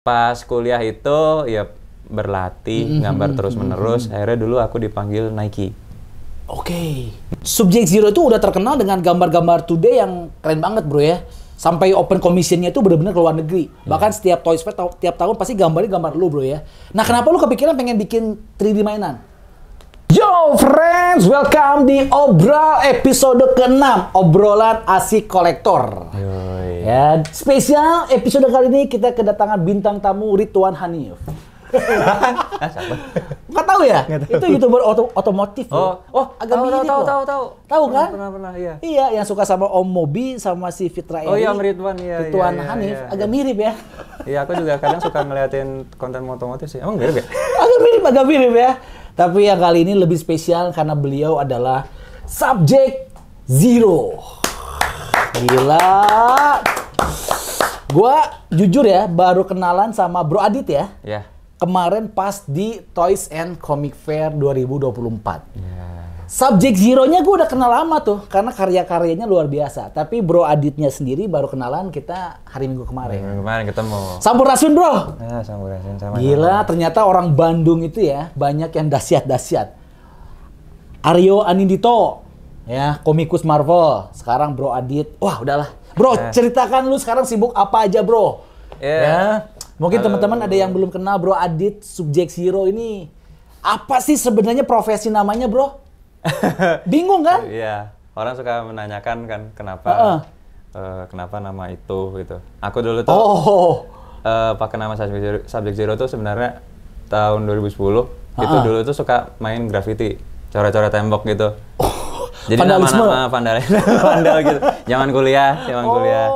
pas kuliah itu ya berlatih mm -hmm. gambar terus menerus mm -hmm. akhirnya dulu aku dipanggil Nike oke okay. subjek zero itu udah terkenal dengan gambar-gambar today yang keren banget bro ya sampai open commissionnya itu benar-benar ke luar negeri yeah. Mm. bahkan setiap Toys Fair tiap tahun pasti gambarnya gambar lu bro ya nah kenapa lu kepikiran pengen bikin 3D mainan Yo friends, welcome di obrol episode ke-6 Obrolan Asik Kolektor iya. Ya, spesial episode kali ini kita kedatangan bintang tamu Rituan Hanif Gak Nggak tahu ya? Gak tahu. Itu youtuber oto otomotif oh. loh. Oh, agak tahu, mirip tahu, tahu, tahu, tahu. kan? Pernah, pernah, iya. Iya, yang suka sama Om Mobi sama si Fitra Eri. Oh iya, Ridwan. Iya, Ridwan iya, iya Hanif. Iya, iya, Agak mirip ya. Iya, aku juga kadang suka ngeliatin konten otomotif sih. Emang mirip ya? agak mirip, agak mirip ya. Tapi yang kali ini lebih spesial karena beliau adalah subjek zero. Gila. Gua jujur ya baru kenalan sama Bro Adit ya. Ya. Kemarin pas di Toys and Comic Fair 2024. Ya. Subjek Zero-nya gue udah kenal lama tuh karena karya-karyanya luar biasa. Tapi Bro Aditnya sendiri baru kenalan kita hari Minggu kemarin. Minggu kemarin ketemu. Sampurasun, Bro. Nah, Sampurasun sama. Gila, sama. ternyata orang Bandung itu ya banyak yang dahsyat-dahsyat. Aryo Anindito ya, komikus Marvel. Sekarang Bro Adit. Wah, udahlah. Bro, ya. ceritakan lu sekarang sibuk apa aja, Bro? Ya. Ya. Mungkin teman-teman ada yang belum kenal Bro Adit Subjek Zero ini. Apa sih sebenarnya profesi namanya, Bro? Bingung kan? Iya. Orang suka menanyakan kan kenapa uh -uh. Uh, kenapa nama itu gitu. Aku dulu tuh oh. uh, pakai nama Subject Zero, Subject Zero tuh sebenarnya tahun 2010 uh -uh. itu dulu tuh suka main graffiti, coret-coret tembok gitu. Oh. Jadi nama-nama vandal, vandal gitu. Zaman kuliah, zaman oh. kuliah.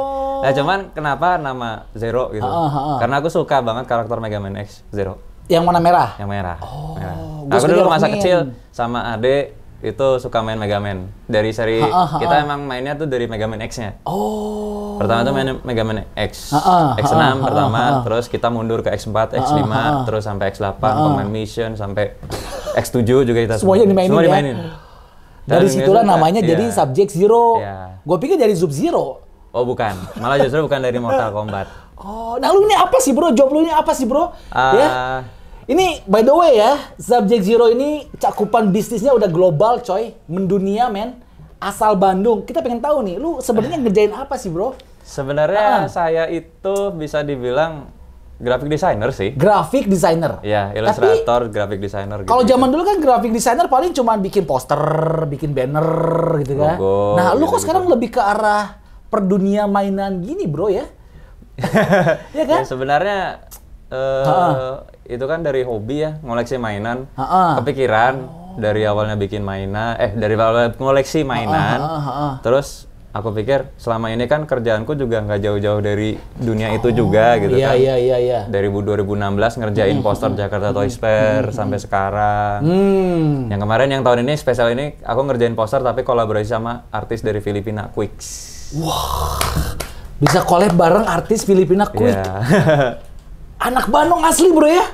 Nah, cuman kenapa nama Zero gitu? Uh, uh, Karena aku suka banget karakter Mega Man X Zero. Yang warna merah? Yang merah. Oh, merah. Aku dulu masa kecil sama Ade itu suka main Mega Man. Dari seri ha, ha, ha, kita emang mainnya tuh dari Mega Man X-nya. Oh. Pertama tuh main Mega Man X. X6 pertama, terus kita mundur ke X4, X5, terus sampai X8, main Mission sampai X7 juga kita semuanya dimainin. Semua ya? dimainin. Ya? Dari situlah namanya ya. jadi iya. Subject Zero. Ya. Gue pikir dari Sub Zero. Oh bukan, malah justru bukan dari Mortal Kombat. Oh, nah lu ini apa sih bro? Job lu ini apa sih bro? Uh, ya? Ini by the way ya, Subject Zero ini cakupan bisnisnya udah global coy, mendunia men. Asal Bandung. Kita pengen tahu nih, lu sebenarnya ngerjain apa sih, Bro? Sebenarnya ah. saya itu bisa dibilang graphic designer sih. Graphic designer. Ya ilustrator, graphic designer gitu. Kalau zaman dulu kan graphic designer paling cuma bikin poster, bikin banner gitu kan. Logo, nah, lu gitu, kok gitu. sekarang lebih ke arah per dunia mainan gini, Bro ya? ya kan? Ya, sebenarnya uh, itu kan dari hobi ya ngoleksi mainan ha -ha. kepikiran oh. dari awalnya bikin mainan eh dari awalnya ngoleksi mainan ha -ha, ha -ha. terus aku pikir selama ini kan kerjaanku juga nggak jauh-jauh dari dunia oh, itu juga oh, gitu iya, kan. Iya iya iya. Dari 2016 ngerjain hmm, poster hmm, Jakarta hmm, Toys Fair hmm, sampai sekarang. Hmm. Yang kemarin yang tahun ini spesial ini aku ngerjain poster tapi kolaborasi sama artis dari Filipina Quicks. Wah. Wow. Bisa collab bareng artis Filipina Quick. Yeah. Anak Bandung asli bro ya?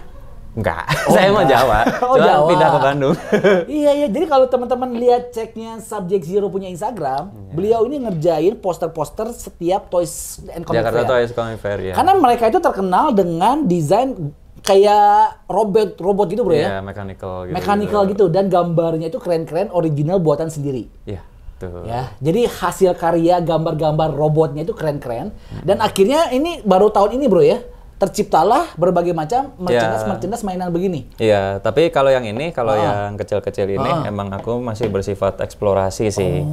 Enggak, oh, saya mau Jawa. Oh, Cuma Jawa. pindah ke Bandung. iya, iya. Jadi kalau teman-teman lihat ceknya Subject Zero punya Instagram, iya. beliau ini ngerjain poster-poster setiap Toys and Comic Jakarta Fair. Toys Comic Fair, ya. Karena mereka itu terkenal dengan desain kayak robot robot gitu bro yeah, ya? Iya, mechanical gitu. Mechanical gitu. gitu. Dan gambarnya itu keren-keren original buatan sendiri. Iya. Tuh. Ya, jadi hasil karya gambar-gambar robotnya itu keren-keren hmm. dan akhirnya ini baru tahun ini bro ya terciptalah berbagai macam merchandise ya. merchandise mainan begini. Iya, tapi kalau yang ini kalau ah. yang kecil-kecil ini ah. emang aku masih bersifat eksplorasi sih. Oh.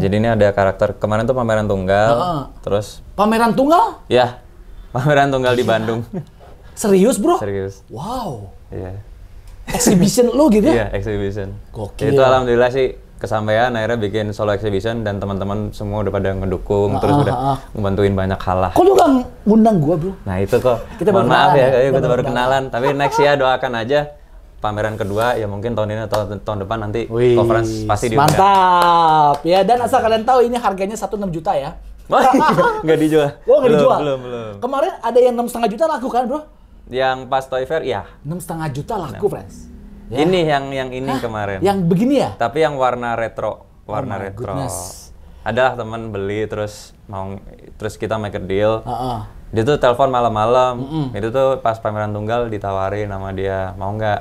Jadi ini ada karakter kemarin tuh pameran tunggal, ah. ah. terus pameran tunggal? Ya, pameran tunggal di Bandung. Serius bro? Serius. Wow. Iya. Exhibition lo gitu ya? Iya, exhibition. Gokil. Itu alhamdulillah sih kesampaian akhirnya bikin solo exhibition dan teman-teman semua udah pada ngedukung ah, terus ah, udah ah, ah. ngebantuin banyak hal lah. Kok lu gak ngundang gua, Bro? Nah, itu kok. kita Mohon maaf ya, ya kita baru kenalan. Tapi next ya doakan aja pameran kedua ya mungkin tahun ini atau tahun depan nanti Wih, conference pasti diundang. Mantap. Ya dan asal kalian tahu ini harganya satu enam juta ya. Iya. Gak dijual. Oh, nggak dijual. Belum, belum. Kemarin ada yang enam setengah juta laku kan, Bro? Yang pas Toy Fair, ya. Enam setengah juta laku, nah. friends. Ya. Ini yang yang ini Hah? kemarin. Yang begini ya? Tapi yang warna retro, warna oh retro. Goodness. Adalah teman beli terus mau terus kita make a deal. Uh -uh. Dia tuh telepon malam-malam. Mm -mm. Itu tuh pas pameran tunggal ditawari nama dia, mau nggak?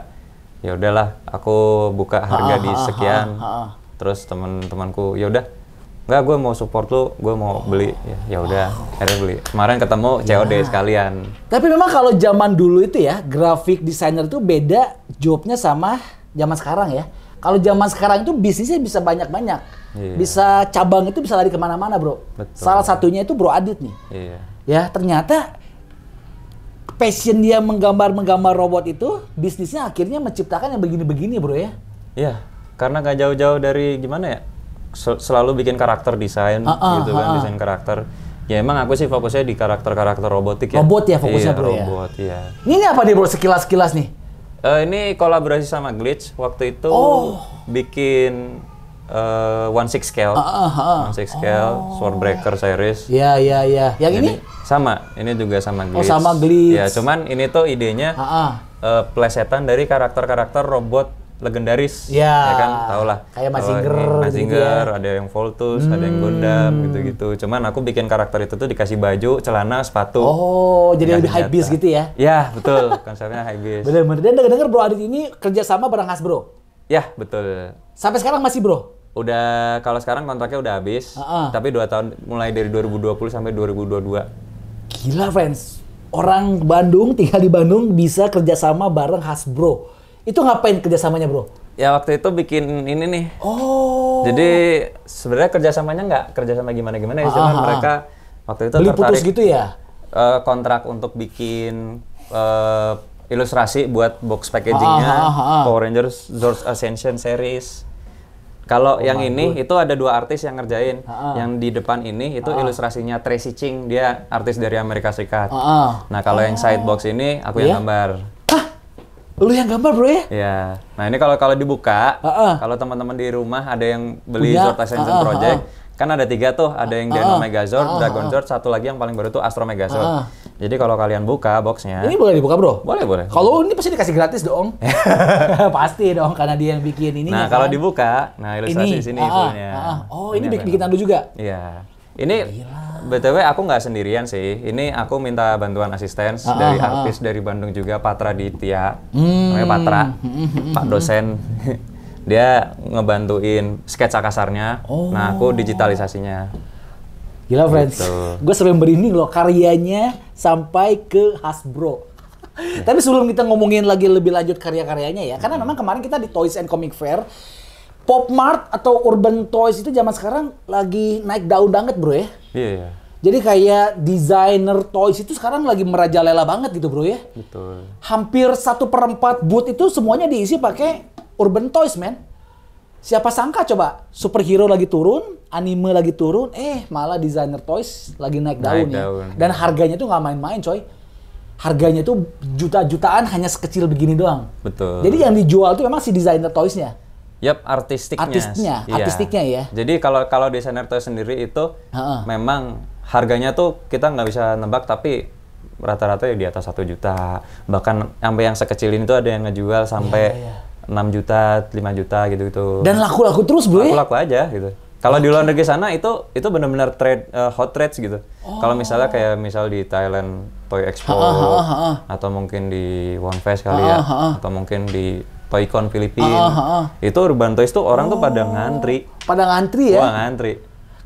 Ya udahlah, aku buka harga uh -uh, di ah, ah, sekian. Uh -uh, uh -uh. Terus teman-temanku, ya udah nggak gue mau support lu gue mau beli ya, ya udah oh. akhirnya beli kemarin ketemu COD ya. sekalian tapi memang kalau zaman dulu itu ya grafik desainer itu beda jobnya sama zaman sekarang ya kalau zaman sekarang itu bisnisnya bisa banyak-banyak iya. bisa cabang itu bisa lari kemana-mana bro Betul. salah satunya itu bro Adit nih iya. ya ternyata passion dia menggambar-menggambar robot itu bisnisnya akhirnya menciptakan yang begini-begini bro ya iya karena gak jauh-jauh dari gimana ya selalu bikin karakter desain uh, uh, gitu kan, uh, uh. desain karakter. Ya emang aku sih fokusnya di karakter-karakter robotik ya. Robot ya iya, fokusnya iya, bro ya? robot, ya. Iya. Ini, apa nih bro sekilas sekilas nih? Uh, ini kolaborasi sama Glitch waktu itu oh. bikin uh, One Six Scale, uh, uh, uh. One Six Scale, oh. breaker series. Ya ya ya. Yang ini, ini sama, ini juga sama oh, Glitch. Oh sama Glitch. Ya cuman ini tuh idenya uh, uh. Uh, plesetan dari karakter-karakter robot legendaris ya, yeah. ya kan tau lah kayak Mazinger, uh, Mazinger gitu ya. ada yang Voltus hmm. ada yang Gundam hmm. gitu-gitu cuman aku bikin karakter itu tuh dikasih baju celana sepatu oh jadi lebih high beast gitu ya ya betul konsepnya high beast bener-bener dan denger-denger bro Adit ini kerja sama bareng Hasbro ya betul sampai sekarang masih bro udah kalau sekarang kontraknya udah habis uh -uh. tapi dua tahun mulai dari 2020 sampai 2022 gila friends orang Bandung tinggal di Bandung bisa kerjasama bareng Hasbro itu ngapain kerjasamanya bro? Ya waktu itu bikin ini nih. Oh. Jadi sebenarnya kerjasamanya nggak kerjasama gimana gimana ya, ah, cuma ah, ah. mereka waktu itu Beli tertarik. putus gitu ya? Eh, kontrak untuk bikin uh, ilustrasi buat box packagingnya Power Rangers Zords Ascension series. Kalau oh yang ini God. itu ada dua artis yang ngerjain. Yang di depan ini itu ilustrasinya Tracy Ching, dia artis dari Amerika Serikat. Nah, kalau yang oh. side box ini aku yeah? yang iya? gambar. Lu yang gambar bro ya? Iya. Nah ini kalau kalau dibuka, uh -uh. kalau teman-teman di rumah ada yang beli Punya, Zord uh -uh, Project, uh -uh. kan ada tiga tuh, ada yang uh -uh. Dino Megazord, uh -uh. Dragon Zord, satu lagi yang paling baru tuh Astro Megazord. Uh -uh. Jadi kalau kalian buka boxnya. Ini boleh dibuka bro? Boleh boleh. Kalau ini pasti dikasih gratis dong. pasti dong karena dia yang bikin ini. Nah ya kan? kalau dibuka, nah ilustrasi ini, sini uh -uh. Uh -uh. Oh ini bikin, bikin lu juga? Iya. Ini Gila btw aku nggak sendirian sih. Ini aku minta bantuan asisten ah, dari ah, ah. artis ah. dari Bandung juga Patra Ditya. Hmm. Namanya Patra, hmm, hmm, hmm, Pak dosen. Dia ngebantuin sketsa kasarnya. Oh. Nah aku oh. digitalisasinya. Gila gitu. friends, gue sering berinding loh karyanya sampai ke Hasbro. Iya. Tapi sebelum kita ngomongin lagi lebih lanjut karya-karyanya ya, karena memang kemarin kita di Toys and Comic Fair Pop Mart atau Urban Toys itu zaman sekarang lagi naik daun banget bro ya. Iya. Yeah, Jadi kayak designer toys itu sekarang lagi merajalela banget gitu bro ya. Betul. Hampir satu perempat boot itu semuanya diisi pakai urban toys man. Siapa sangka coba superhero lagi turun, anime lagi turun, eh malah designer toys lagi naik, naik daun, ya. Daun. Dan harganya tuh nggak main-main coy. Harganya tuh juta-jutaan hanya sekecil begini doang. Betul. Jadi yang dijual tuh memang si designer toysnya. Yap, artistiknya. Artisnya, ya. artistiknya ya. Jadi kalau kalau desainer toy sendiri itu uh-uh. memang harganya tuh kita nggak bisa nebak tapi rata-rata ya di atas satu juta. Bahkan sampai yang sekecil ini tuh ada yang ngejual sampai yeah, yeah. 6 juta, 5 juta gitu-gitu. Dan laku-laku terus, Bro. Ya? Laku-laku ya? aja gitu. Kalau okay. di luar negeri sana itu itu benar-benar trade uh, hot trades gitu. Oh. Kalau misalnya kayak misal di Thailand Toy Expo ha, ha, ha, ha. atau mungkin di One Fest kali ha, ha, ha. ya atau mungkin di Toycon Filipina. Uh, ah, ah. Itu Urban Toys tuh orang oh. tuh pada oh, ngantri. Pada ngantri ya? Wah, ngantri.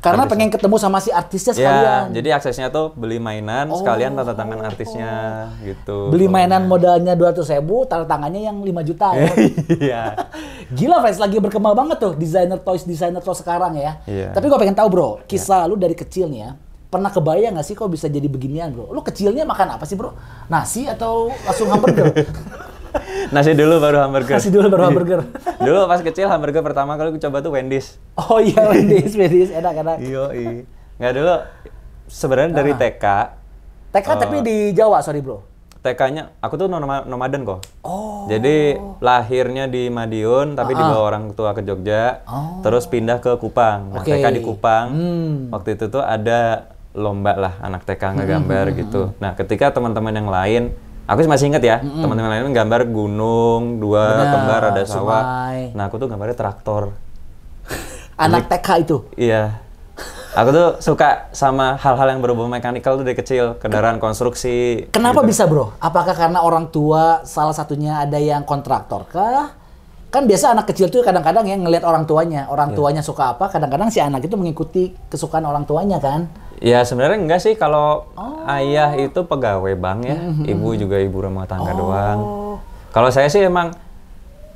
Karena Habis pengen ketemu sama si artisnya ya, sekalian. Ya, jadi aksesnya tuh beli mainan oh, sekalian tanda tangan artisnya oh. gitu. Beli mainan modalnya 200 ribu, tanda tangannya yang 5 juta. Ya. Iya. Gila fans lagi berkembang banget tuh designer toys, designer toys sekarang ya. Yeah. Tapi gue pengen tahu bro, iya. kisah yeah. lu dari kecil nih ya pernah kebayang gak sih kok bisa jadi beginian bro? Lu kecilnya makan apa sih bro? Nasi atau langsung hamburger? Nasi dulu baru hamburger. Nasi dulu baru hamburger. dulu pas kecil hamburger pertama kali gue coba tuh Wendy's. Oh iya Wendy's, Wendy's enak-enak. Iya, iya. Nggak dulu sebenarnya dari ah. TK. TK uh, eh, tapi di Jawa, sorry bro. TK-nya aku tuh nomaden kok. Oh. Jadi lahirnya di Madiun tapi uh -huh. dibawa ah. orang tua ke Jogja, oh. terus pindah ke Kupang. Nah, okay. TK di Kupang. Hmm. Waktu itu tuh ada lomba lah anak TK ngegambar hmm. hmm, hmm gitu. Hmm, nah, ketika teman-teman yang lain Aku masih ingat ya, mm-hmm. teman-teman lain gambar gunung, dua Bener, kembar ada sawah. Sungai. Nah, aku tuh gambarnya traktor. Anak TK itu. Iya. Aku tuh suka sama hal-hal yang berbau mekanikal tuh dari kecil, kendaraan konstruksi. Kenapa gitu. bisa, Bro? Apakah karena orang tua salah satunya ada yang kontraktor kah? Kan biasa anak kecil tuh kadang-kadang yang ngelihat orang tuanya, orang yeah. tuanya suka apa, kadang-kadang si anak itu mengikuti kesukaan orang tuanya kan. Ya sebenarnya enggak sih kalau oh. ayah itu pegawai bank ya, mm-hmm. ibu juga ibu rumah tangga oh. doang. Kalau saya sih emang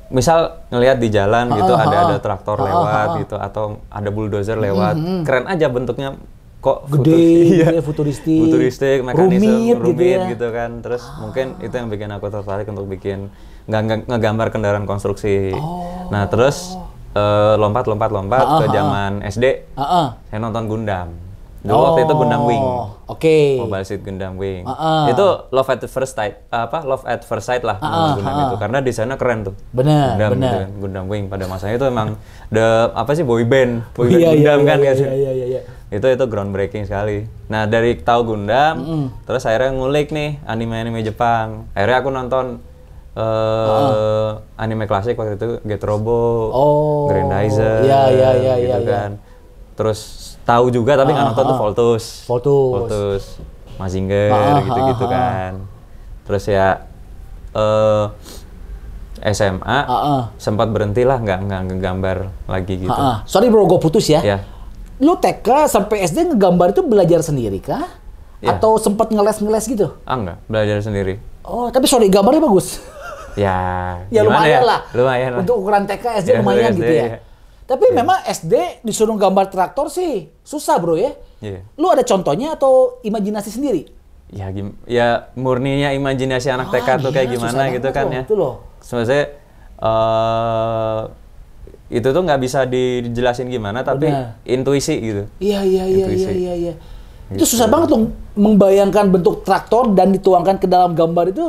misal ngelihat di jalan gitu oh, ada ada traktor oh, lewat oh, gitu atau ada bulldozer lewat, mm-hmm. keren aja bentuknya kok gede, futuristik, ya. futuristik, futuristik, mekanisme rumit, gitu rumit gitu, ya. gitu kan. Terus oh. mungkin itu yang bikin aku tertarik untuk bikin ngegambar kendaraan konstruksi. Oh. Nah terus lompat-lompat-lompat uh, eh, lompat, lompat, lompat, uh, ke zaman uh, uh. SD, uh, uh. saya nonton Gundam. Dulu oh, nah, waktu itu Gundam Wing. Oh, oke. Okay. Mobile Suit Gundam Wing. Uh -uh. Itu love at first sight apa love at first sight lah uh uh -uh. itu karena desainnya keren tuh. Benar, Gundam, gitu benar. Kan? Gundam Wing pada masanya itu emang the apa sih boy band, boy band iya, iya Gundam iya, kan iya, ya. Iya iya iya Itu itu groundbreaking sekali. Nah, dari tahu Gundam, mm terus akhirnya ngulik nih anime-anime Jepang. Akhirnya aku nonton uh, uh. anime klasik waktu itu Get Robo, oh, Grandizer, iya, iya, gitu kan. Terus tahu juga tapi nggak ah, nonton tuh ah. Voltus. Voltus. Voltus. Mazinger ah, gitu-gitu kan. Terus ya eh SMA sempat berhentilah nggak nggak ngegambar lagi gitu. Sorry bro, gue putus ya. ya. Lu TK sampai SD ngegambar itu belajar sendiri kah? Ya. Atau sempat ngeles-ngeles gitu? Ah enggak, belajar sendiri. Oh, tapi sorry gambarnya bagus. Ya, ya lumayan ya? lah. Lumayan lah. Untuk ukuran TK SD ya, lumayan SD, gitu ya. ya tapi yeah. memang SD disuruh gambar traktor sih susah bro ya. Yeah. Lu ada contohnya atau imajinasi sendiri? Ya, ya murninya imajinasi anak ah, TK tuh kayak iya, gimana gitu kan ya. Itu loh. Sebenarnya uh, itu tuh nggak bisa dijelasin gimana tapi Benar. intuisi gitu. Iya iya iya iya iya. Ya. Gitu. Itu susah banget tuh membayangkan bentuk traktor dan dituangkan ke dalam gambar itu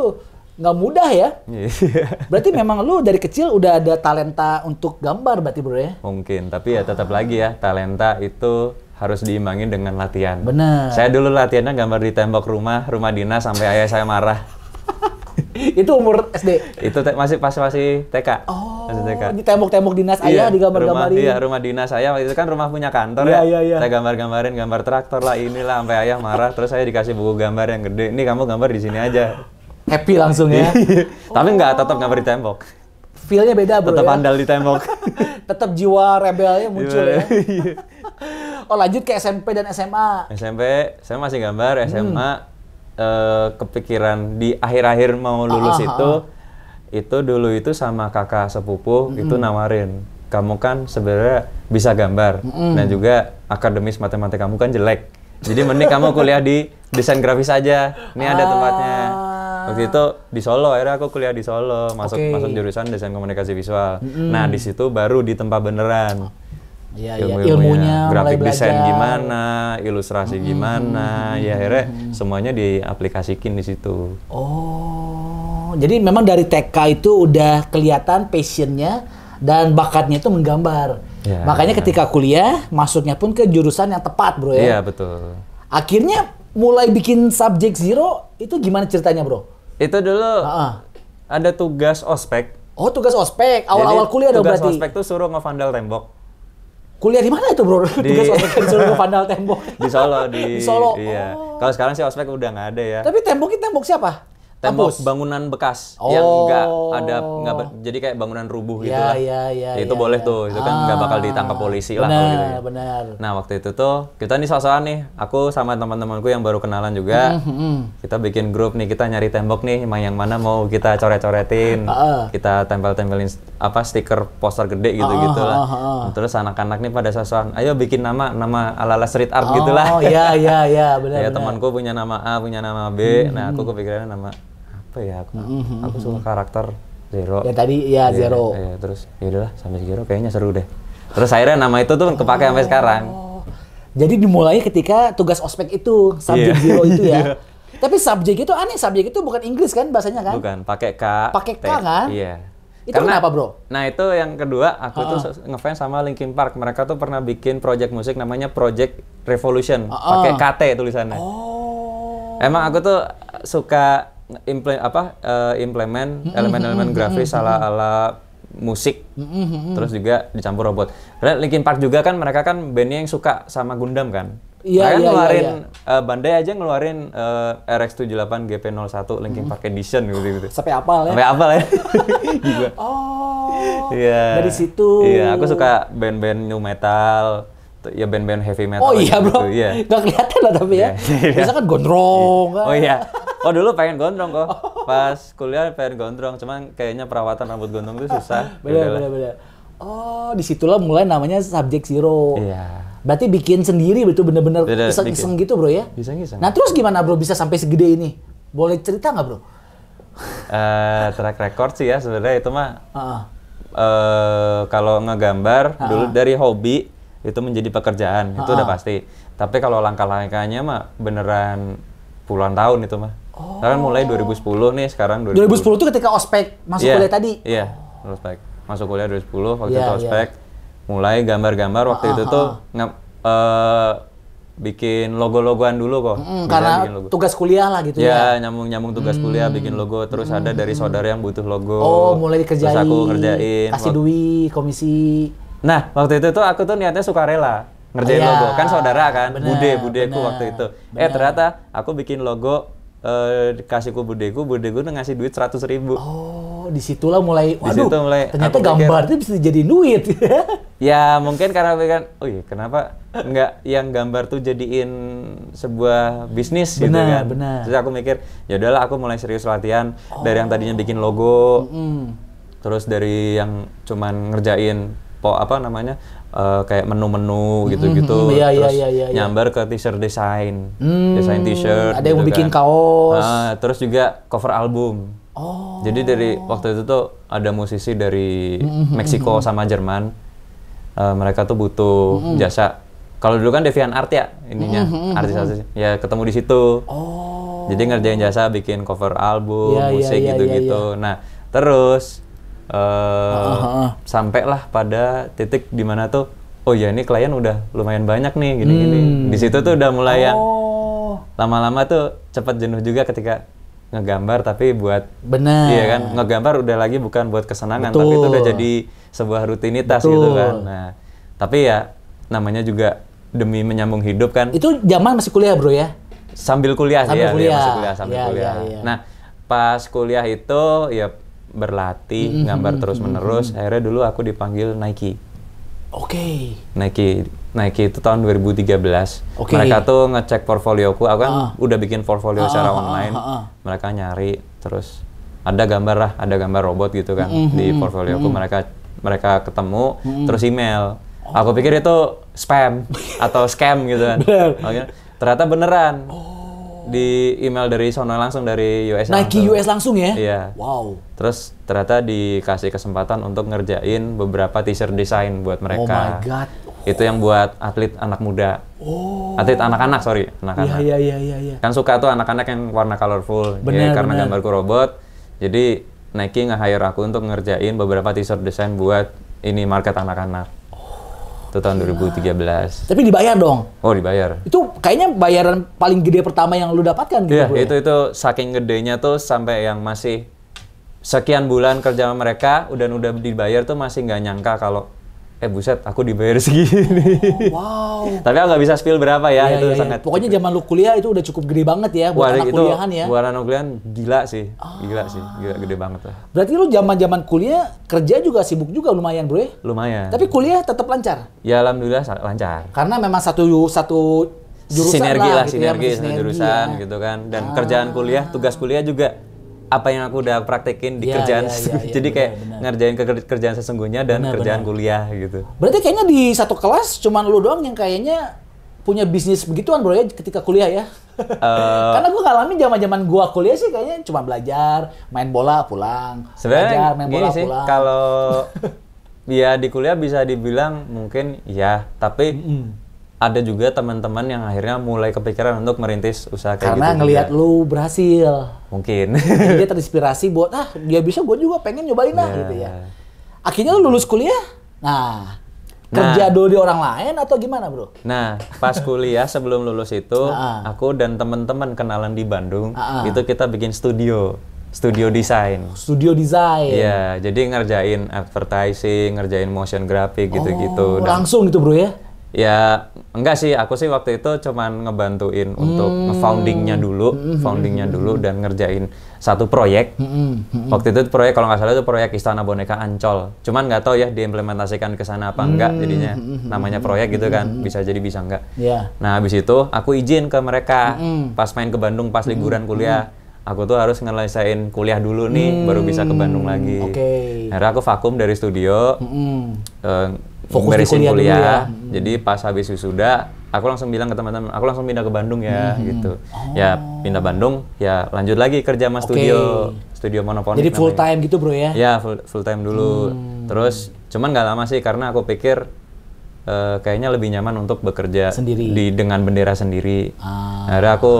nggak mudah ya. Iya. berarti memang lu dari kecil udah ada talenta untuk gambar berarti bro ya? Mungkin, tapi ya tetap lagi ya talenta itu harus diimbangi dengan latihan. Benar. Saya dulu latihannya gambar di tembok rumah, rumah dinas sampai ayah saya marah. itu umur SD. Itu masih pas masih TK. Oh. Masih TK. Di tembok-tembok dinas iya, ayah digambar-gambarin. Rumah, iya, rumah dinas saya waktu itu kan rumah punya kantor ya. Iya, iya, iya. Saya gambar-gambarin gambar traktor lah inilah sampai ayah marah terus saya dikasih buku gambar yang gede. Ini kamu gambar di sini aja happy langsung ya. Iya. Tapi nggak, tetap nggak di tembok. Feelnya beda bro Tetap ya. andal di tembok. tetap jiwa rebelnya iya. muncul ya. Iya. oh lanjut ke SMP dan SMA. SMP, saya masih gambar. Hmm. SMA eh, kepikiran di akhir-akhir mau lulus ah, ah, itu, ah, itu dulu itu sama kakak sepupu hmm. itu nawarin kamu kan sebenarnya bisa gambar hmm. dan juga akademis matematika kamu kan jelek. Jadi mending kamu kuliah di desain grafis aja. Ini ada tempatnya. Waktu itu di Solo, akhirnya aku kuliah di Solo, masuk okay. masuk jurusan desain komunikasi visual. Mm-hmm. Nah di situ baru di tempat beneran. Iya, ilmu iya. ilmunya, grafik desain gimana, ilustrasi mm-hmm. gimana, ya akhirnya mm-hmm. semuanya diaplikasikin di situ. Oh, jadi memang dari TK itu udah kelihatan passionnya dan bakatnya itu menggambar. Ya. Makanya ketika kuliah masuknya pun ke jurusan yang tepat, bro ya. Iya betul. Akhirnya mulai bikin subjek zero itu gimana ceritanya, bro? Itu dulu uh-uh. ada tugas ospek. Oh tugas ospek. Awal-awal kuliah dong berarti. Tugas ospek tuh suruh ngevandal tembok. Kuliah di mana itu bro? Di... Tugas ospek disuruh ngevandal tembok. Di Solo. Di, di Solo. Iya. Oh. Kalau sekarang sih ospek udah nggak ada ya. Tapi temboknya tembok siapa? tembok Kampus. bangunan bekas oh. yang enggak ada enggak jadi kayak bangunan rubuh ya, gitu lah. Ya, ya, ya, itu ya, boleh ya. tuh, itu ah, kan enggak bakal ditangkap ah, polisi benar, lah kalau gitu. Ya. Benar. Nah waktu itu tuh kita nih sasaran nih, aku sama teman-temanku yang baru kenalan juga, mm -hmm. kita bikin grup nih, kita nyari tembok nih, yang mana mau kita coret-coretin, uh kita tempel-tempelin apa stiker poster gede gitu-gitu uh lah. Uh terus anak-anak nih pada sasaran, ayo bikin nama nama ala-ala street art oh, gitulah. Oh iya iya iya benar. ya, temanku punya nama A, punya nama B, mm -hmm. nah aku kepikiran nama apa ya aku mm-hmm. mm-hmm aku suka mm-hmm. karakter Zero. Ya tadi ya iya, Zero. Ya, ya, terus ya udahlah sampai Zero kayaknya seru deh. Terus akhirnya nama itu tuh kepake oh. sampai sekarang. Jadi dimulai ketika tugas ospek itu subjek yeah. Zero itu ya. Iya. Tapi subjek itu aneh, subjek itu bukan Inggris kan bahasanya kan? Bukan, pakai K. Pakai K kan? Iya. Itu Karena, kenapa bro? Nah itu yang kedua, aku uh-uh. tuh ah. ngefans sama Linkin Park. Mereka tuh pernah bikin project musik namanya Project Revolution. Uh-uh. Pakai ah, ah. KT tulisannya. Oh. Emang aku tuh suka Eh, implement apa uh, implement elemen-elemen grafis ala-ala musik terus juga dicampur robot. Karena Linkin Park juga kan mereka kan bandnya yang suka sama Gundam kan. Iya, kan iya, iya, ngeluarin iya, iya. Uh, Bandai aja ngeluarin uh, RX78 GP01 Linkin Park Edition gitu gitu. Sampai apal ya. Sampai apal ya. juga. Gitu. Oh. Iya. Dari situ. Iya, aku suka band-band new metal ya band-band heavy metal. Oh iya gitu, bro, iya. gitu. yeah. gak kelihatan lah tapi ya. Iya, Biasa kan gondrong. Kan. Oh iya, kan oh dulu pengen gondrong kok. Pas kuliah pengen gondrong, cuman kayaknya perawatan rambut gondrong itu susah. Bener, bener, bener. Oh, disitulah mulai namanya subjek zero. Iya. Berarti bikin sendiri betul bener-bener iseng-iseng gitu bro ya? Bisa iseng Nah terus gimana bro bisa sampai segede ini? Boleh cerita nggak bro? uh, track record sih ya sebenarnya itu mah. Uh -uh. Uh, kalau ngegambar uh -uh. dulu dari hobi itu menjadi pekerjaan uh -uh. itu udah pasti. Tapi kalau langkah-langkahnya mah beneran puluhan tahun itu mah. Oh. Kan mulai 2010 nih sekarang 2010. 2010 itu ketika ospek masuk yeah. kuliah tadi. Iya, yeah. ospek. Masuk kuliah 2010 waktu yeah, itu iya. ospek. Yeah. Mulai gambar-gambar waktu uh, ah, -huh. itu ah, tuh ah. nggak uh, eh, bikin logo-logoan dulu kok. Mm, karena logo. tugas kuliah lah gitu ya. Ya, nyambung-nyambung tugas mm. kuliah bikin logo terus mm. ada dari hmm. saudara yang butuh logo. Oh, mulai dikerjain. Terus aku ngerjain. Kasih duit, komisi. Nah, waktu itu tuh aku tuh niatnya suka rela ngerjain iya. logo kan saudara kan bener, bude budeku bener, waktu itu bener. eh ternyata aku bikin logo eh, kasih budeku budeku budeku ngasih duit seratus ribu oh disitulah mulai waduh Disitu mulai ternyata gambar itu bisa jadi duit ya mungkin karena kan oh iya kenapa nggak yang gambar tuh jadiin sebuah bisnis bener, gitu kan bener. terus aku mikir ya udahlah aku mulai serius latihan oh. dari yang tadinya oh. bikin logo mm -mm. terus dari yang cuman ngerjain po apa namanya uh, kayak menu-menu gitu-gitu mm -hmm, yeah, terus yeah, yeah, yeah, nyambar ke t-shirt desain mm, desain t-shirt ada yang gitu kan. bikin kaos nah, terus juga cover album oh. jadi dari waktu itu tuh ada musisi dari mm -hmm. Meksiko sama Jerman uh, mereka tuh butuh mm -hmm. jasa kalau dulu kan Devian Art ya ininya mm -hmm. artis-artis ya ketemu di situ oh. jadi ngerjain jasa bikin cover album yeah, iya, musik iya, iya, gitu-gitu yeah, yeah, yeah, yeah. nah terus uh, uh, uh, sampailah pada titik di mana tuh oh ya ini klien udah lumayan banyak nih gini-gini. Hmm. Di situ tuh udah mulai oh. yang lama-lama tuh cepat jenuh juga ketika ngegambar tapi buat benar iya kan ngegambar udah lagi bukan buat kesenangan Betul. tapi itu udah jadi sebuah rutinitas gitu Betul. gitu kan nah tapi ya namanya juga demi menyambung hidup kan itu zaman masih kuliah bro ya sambil kuliah iya, sambil ya, kuliah. Ya, masih kuliah sambil ya, kuliah ya, ya. nah pas kuliah itu ya berlatih mm-hmm. gambar terus menerus mm-hmm. akhirnya dulu aku dipanggil Nike oke okay. Nike Nike itu tahun 2013 okay. mereka tuh ngecek portfolioku aku kan uh. udah bikin portfolio uh, secara uh, online uh, uh, uh. mereka nyari terus ada gambar lah ada gambar robot gitu kan mm-hmm. di portfolioku mm-hmm. mereka mereka ketemu mm-hmm. terus email oh. aku pikir itu spam atau scam gitu kan Bener. ternyata beneran oh di email dari sono langsung dari US Nike langsung. US langsung ya? Iya. Wow. Terus ternyata dikasih kesempatan untuk ngerjain beberapa t-shirt desain buat mereka. Oh my god. Oh. Itu yang buat atlet anak muda. Oh. Atlet anak-anak, sorry, anak-anak. Iya, iya, iya, iya. iya. Kan suka tuh anak-anak yang warna colorful. Bener, ya, karena bener. gambarku robot. Jadi Nike nge-hire aku untuk ngerjain beberapa t-shirt desain buat ini market anak-anak. Itu tahun 2013. Tapi dibayar dong. Oh, dibayar. Itu kayaknya bayaran paling gede pertama yang lu dapatkan gitu. Iya, yeah, itu itu saking gedenya tuh sampai yang masih sekian bulan kerja sama mereka udah udah dibayar tuh masih nggak nyangka kalau eh buset aku dibayar segini. Oh, wow. Tapi aku nggak bisa spill berapa ya, iya, itu iya, iya. sangat. Pokoknya zaman lu kuliah itu udah cukup gede banget ya buat anak itu, kuliahan ya. Buat anak kuliahan gila sih, ah. gila sih, gila gede banget lah. Berarti lu zaman-zaman kuliah kerja juga sibuk juga lumayan bro ya? Lumayan. Tapi kuliah tetap lancar? Ya alhamdulillah lancar. Karena memang satu satu jurusan sinergi lah, lah gitu sinergi, ya, sinergi jurusan ya. gitu kan dan ah. kerjaan kuliah tugas kuliah juga apa yang aku udah praktekin di ya, kerjaan. Ya, ya, ya, Jadi kayak benar. ngerjain ke kerjaan sesungguhnya dan benar, kerjaan benar. kuliah gitu. Berarti kayaknya di satu kelas cuman lu doang yang kayaknya punya bisnis begituan bro ya ketika kuliah ya. Uh, Karena gue ngalamin zaman-zaman gua kuliah sih kayaknya cuma belajar, main bola, pulang. Sebenarnya belajar, main bola, sih, Kalau ya di kuliah bisa dibilang mungkin ya, tapi mm -hmm ada juga teman-teman yang akhirnya mulai kepikiran untuk merintis usaha kayak karena gitu. Karena ngelihat lu berhasil. Mungkin. dia terinspirasi buat ah dia bisa gue juga pengen nyobain lah yeah. gitu ya. Akhirnya lu lulus kuliah. Nah, nah, kerja dulu di orang lain atau gimana, Bro? Nah, pas kuliah sebelum lulus itu nah, aku dan teman-teman kenalan di Bandung, nah, itu kita bikin studio studio desain. Studio desain. Iya, jadi ngerjain advertising, ngerjain motion graphic gitu-gitu. Oh, langsung gitu, Bro ya? Ya enggak sih, aku sih waktu itu cuman ngebantuin hmm. untuk hmm, hmm, foundingnya hmm, dulu, foundingnya dulu dan ngerjain satu proyek. Waktu itu proyek kalau nggak salah itu proyek Istana Boneka Ancol. Cuman nggak tahu ya diimplementasikan ke sana apa enggak jadinya. Namanya proyek gitu kan, bisa jadi bisa enggak. Yeah. Nah, habis itu aku izin ke mereka pas main ke Bandung pas liburan kuliah. aku tuh harus ngelesain kuliah dulu nih hmm, baru bisa ke Bandung lagi. Okay. Akhirnya aku vakum dari studio, -hmm. Eh, fokus beresin kuliah, kuliah ya. Hmm. Jadi pas habis wisuda, aku langsung bilang ke teman-teman, aku langsung pindah ke Bandung ya hmm. gitu. Oh. Ya pindah Bandung, ya lanjut lagi kerja sama okay. studio studio monoponik. Jadi full namanya. time gitu bro ya? Ya full, full time dulu. Hmm. Terus cuman nggak lama sih karena aku pikir uh, kayaknya lebih nyaman untuk bekerja sendiri di dengan bendera sendiri. Ah. akhirnya aku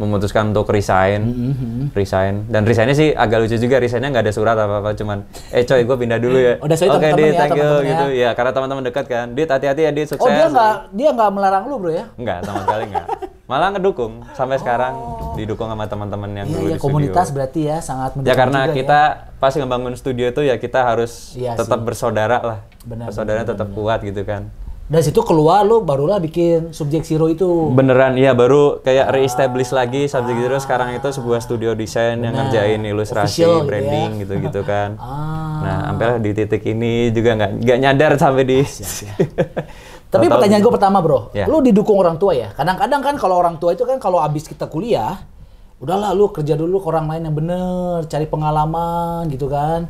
memutuskan untuk resign, mm-hmm. resign. Dan resignnya sih agak lucu juga, resignnya nggak ada surat apa apa, cuman eh coy gue pindah dulu ya. Udah Oke okay, dia ya, thank you gitu ya, iya, karena teman-teman dekat kan. Dia hati-hati ya oh, dia sukses. Oh dia nggak dia nggak melarang lu bro ya? Nggak sama sekali nggak. Malah ngedukung sampai oh. sekarang didukung sama teman-teman yang iya, dulu iya, di komunitas studio. berarti ya sangat mendukung. Ya karena juga, ya. kita ya. pas ngebangun studio tuh ya kita harus iya tetap sih. bersaudara lah. bersaudara tetap benar. kuat gitu kan dari situ keluar lu barulah bikin subjek zero itu beneran iya baru kayak reestablish lagi subjek ah. zero sekarang itu sebuah studio desain yang ngerjain ilustrasi Official, gitu ya. branding gitu gitu, kan ah. nah sampai di titik ini juga nggak nggak nyadar sampai di Asyik, ah, ya. tapi pertanyaan gue pertama bro ya. lu didukung orang tua ya kadang-kadang kan kalau orang tua itu kan kalau abis kita kuliah udahlah lu kerja dulu ke orang lain yang bener cari pengalaman gitu kan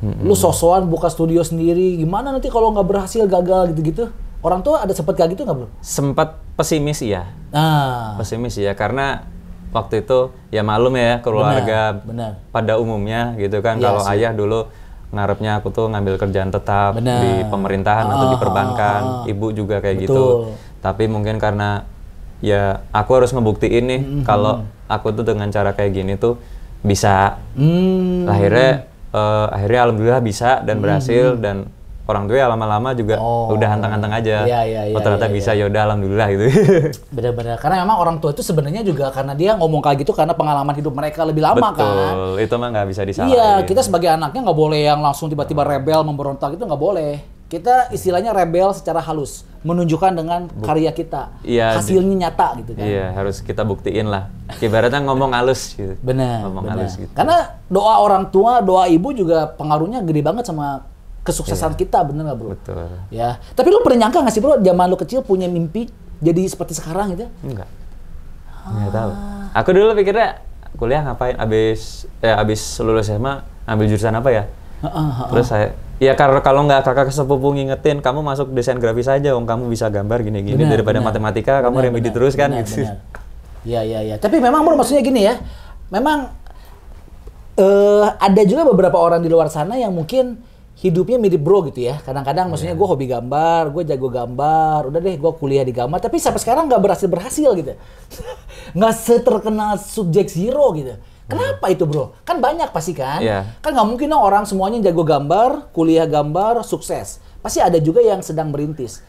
hmm Lu sosokan buka studio sendiri, gimana nanti kalau nggak berhasil gagal gitu-gitu? Orang tua ada sempat kayak gitu nggak belum? Sempat pesimis ya. Ah. Pesimis ya karena waktu itu ya malum ya keluarga benar, benar. pada umumnya gitu kan ya, kalau ayah dulu ngarepnya aku tuh ngambil kerjaan tetap benar. di pemerintahan ah, atau di ah, ah, perbankan, ah, ah. ibu juga kayak gitu. Betul. gitu. Tapi mungkin karena ya aku harus ngebuktiin nih hmm kalau aku tuh dengan cara kayak gini tuh bisa. Mm-hmm. Akhirnya uh, akhirnya alhamdulillah bisa dan hmm. berhasil hmm. dan orang tua ya lama-lama juga oh. udah hantang-hantang aja. Iya, iya, iya, oh ternyata iya, iya. bisa yaudah ya alhamdulillah gitu. benar-benar Karena memang orang tua itu sebenarnya juga karena dia ngomong kayak gitu karena pengalaman hidup mereka lebih lama Betul. kan. Betul. Itu mah nggak bisa iya, disalahin. Iya, kita sebagai anaknya nggak boleh yang langsung tiba-tiba rebel, memberontak itu nggak boleh kita istilahnya rebel secara halus menunjukkan dengan karya kita iya, hasilnya nyata gitu kan iya harus kita buktiin lah ibaratnya ngomong halus gitu benar ngomong bener. halus gitu karena doa orang tua doa ibu juga pengaruhnya gede banget sama kesuksesan iya. kita bener nggak bro betul ya tapi lu pernah nyangka nggak sih bro zaman lu kecil punya mimpi jadi seperti sekarang gitu enggak enggak ah. tahu aku dulu pikirnya kuliah ngapain abis eh, abis lulus SMA ambil jurusan apa ya uh, uh, uh, terus saya Iya, karena kalau nggak kakak sepupu ngingetin, kamu masuk desain grafis aja, om kamu bisa gambar gini-gini daripada benar, matematika, kamu benar, remedi benar, terus kan. Benar, gitu. Iya Ya ya Tapi memang bro maksudnya gini ya, memang uh, ada juga beberapa orang di luar sana yang mungkin hidupnya mirip bro gitu ya. Kadang-kadang ya. maksudnya gue hobi gambar, gue jago gambar, udah deh gue kuliah di gambar, tapi sampai sekarang nggak berhasil berhasil gitu. Nggak seterkenal subjek zero gitu. Kenapa itu bro? Kan banyak pasti kan. Yeah. Kan nggak mungkin dong orang semuanya jago gambar, kuliah gambar, sukses. Pasti ada juga yang sedang merintis.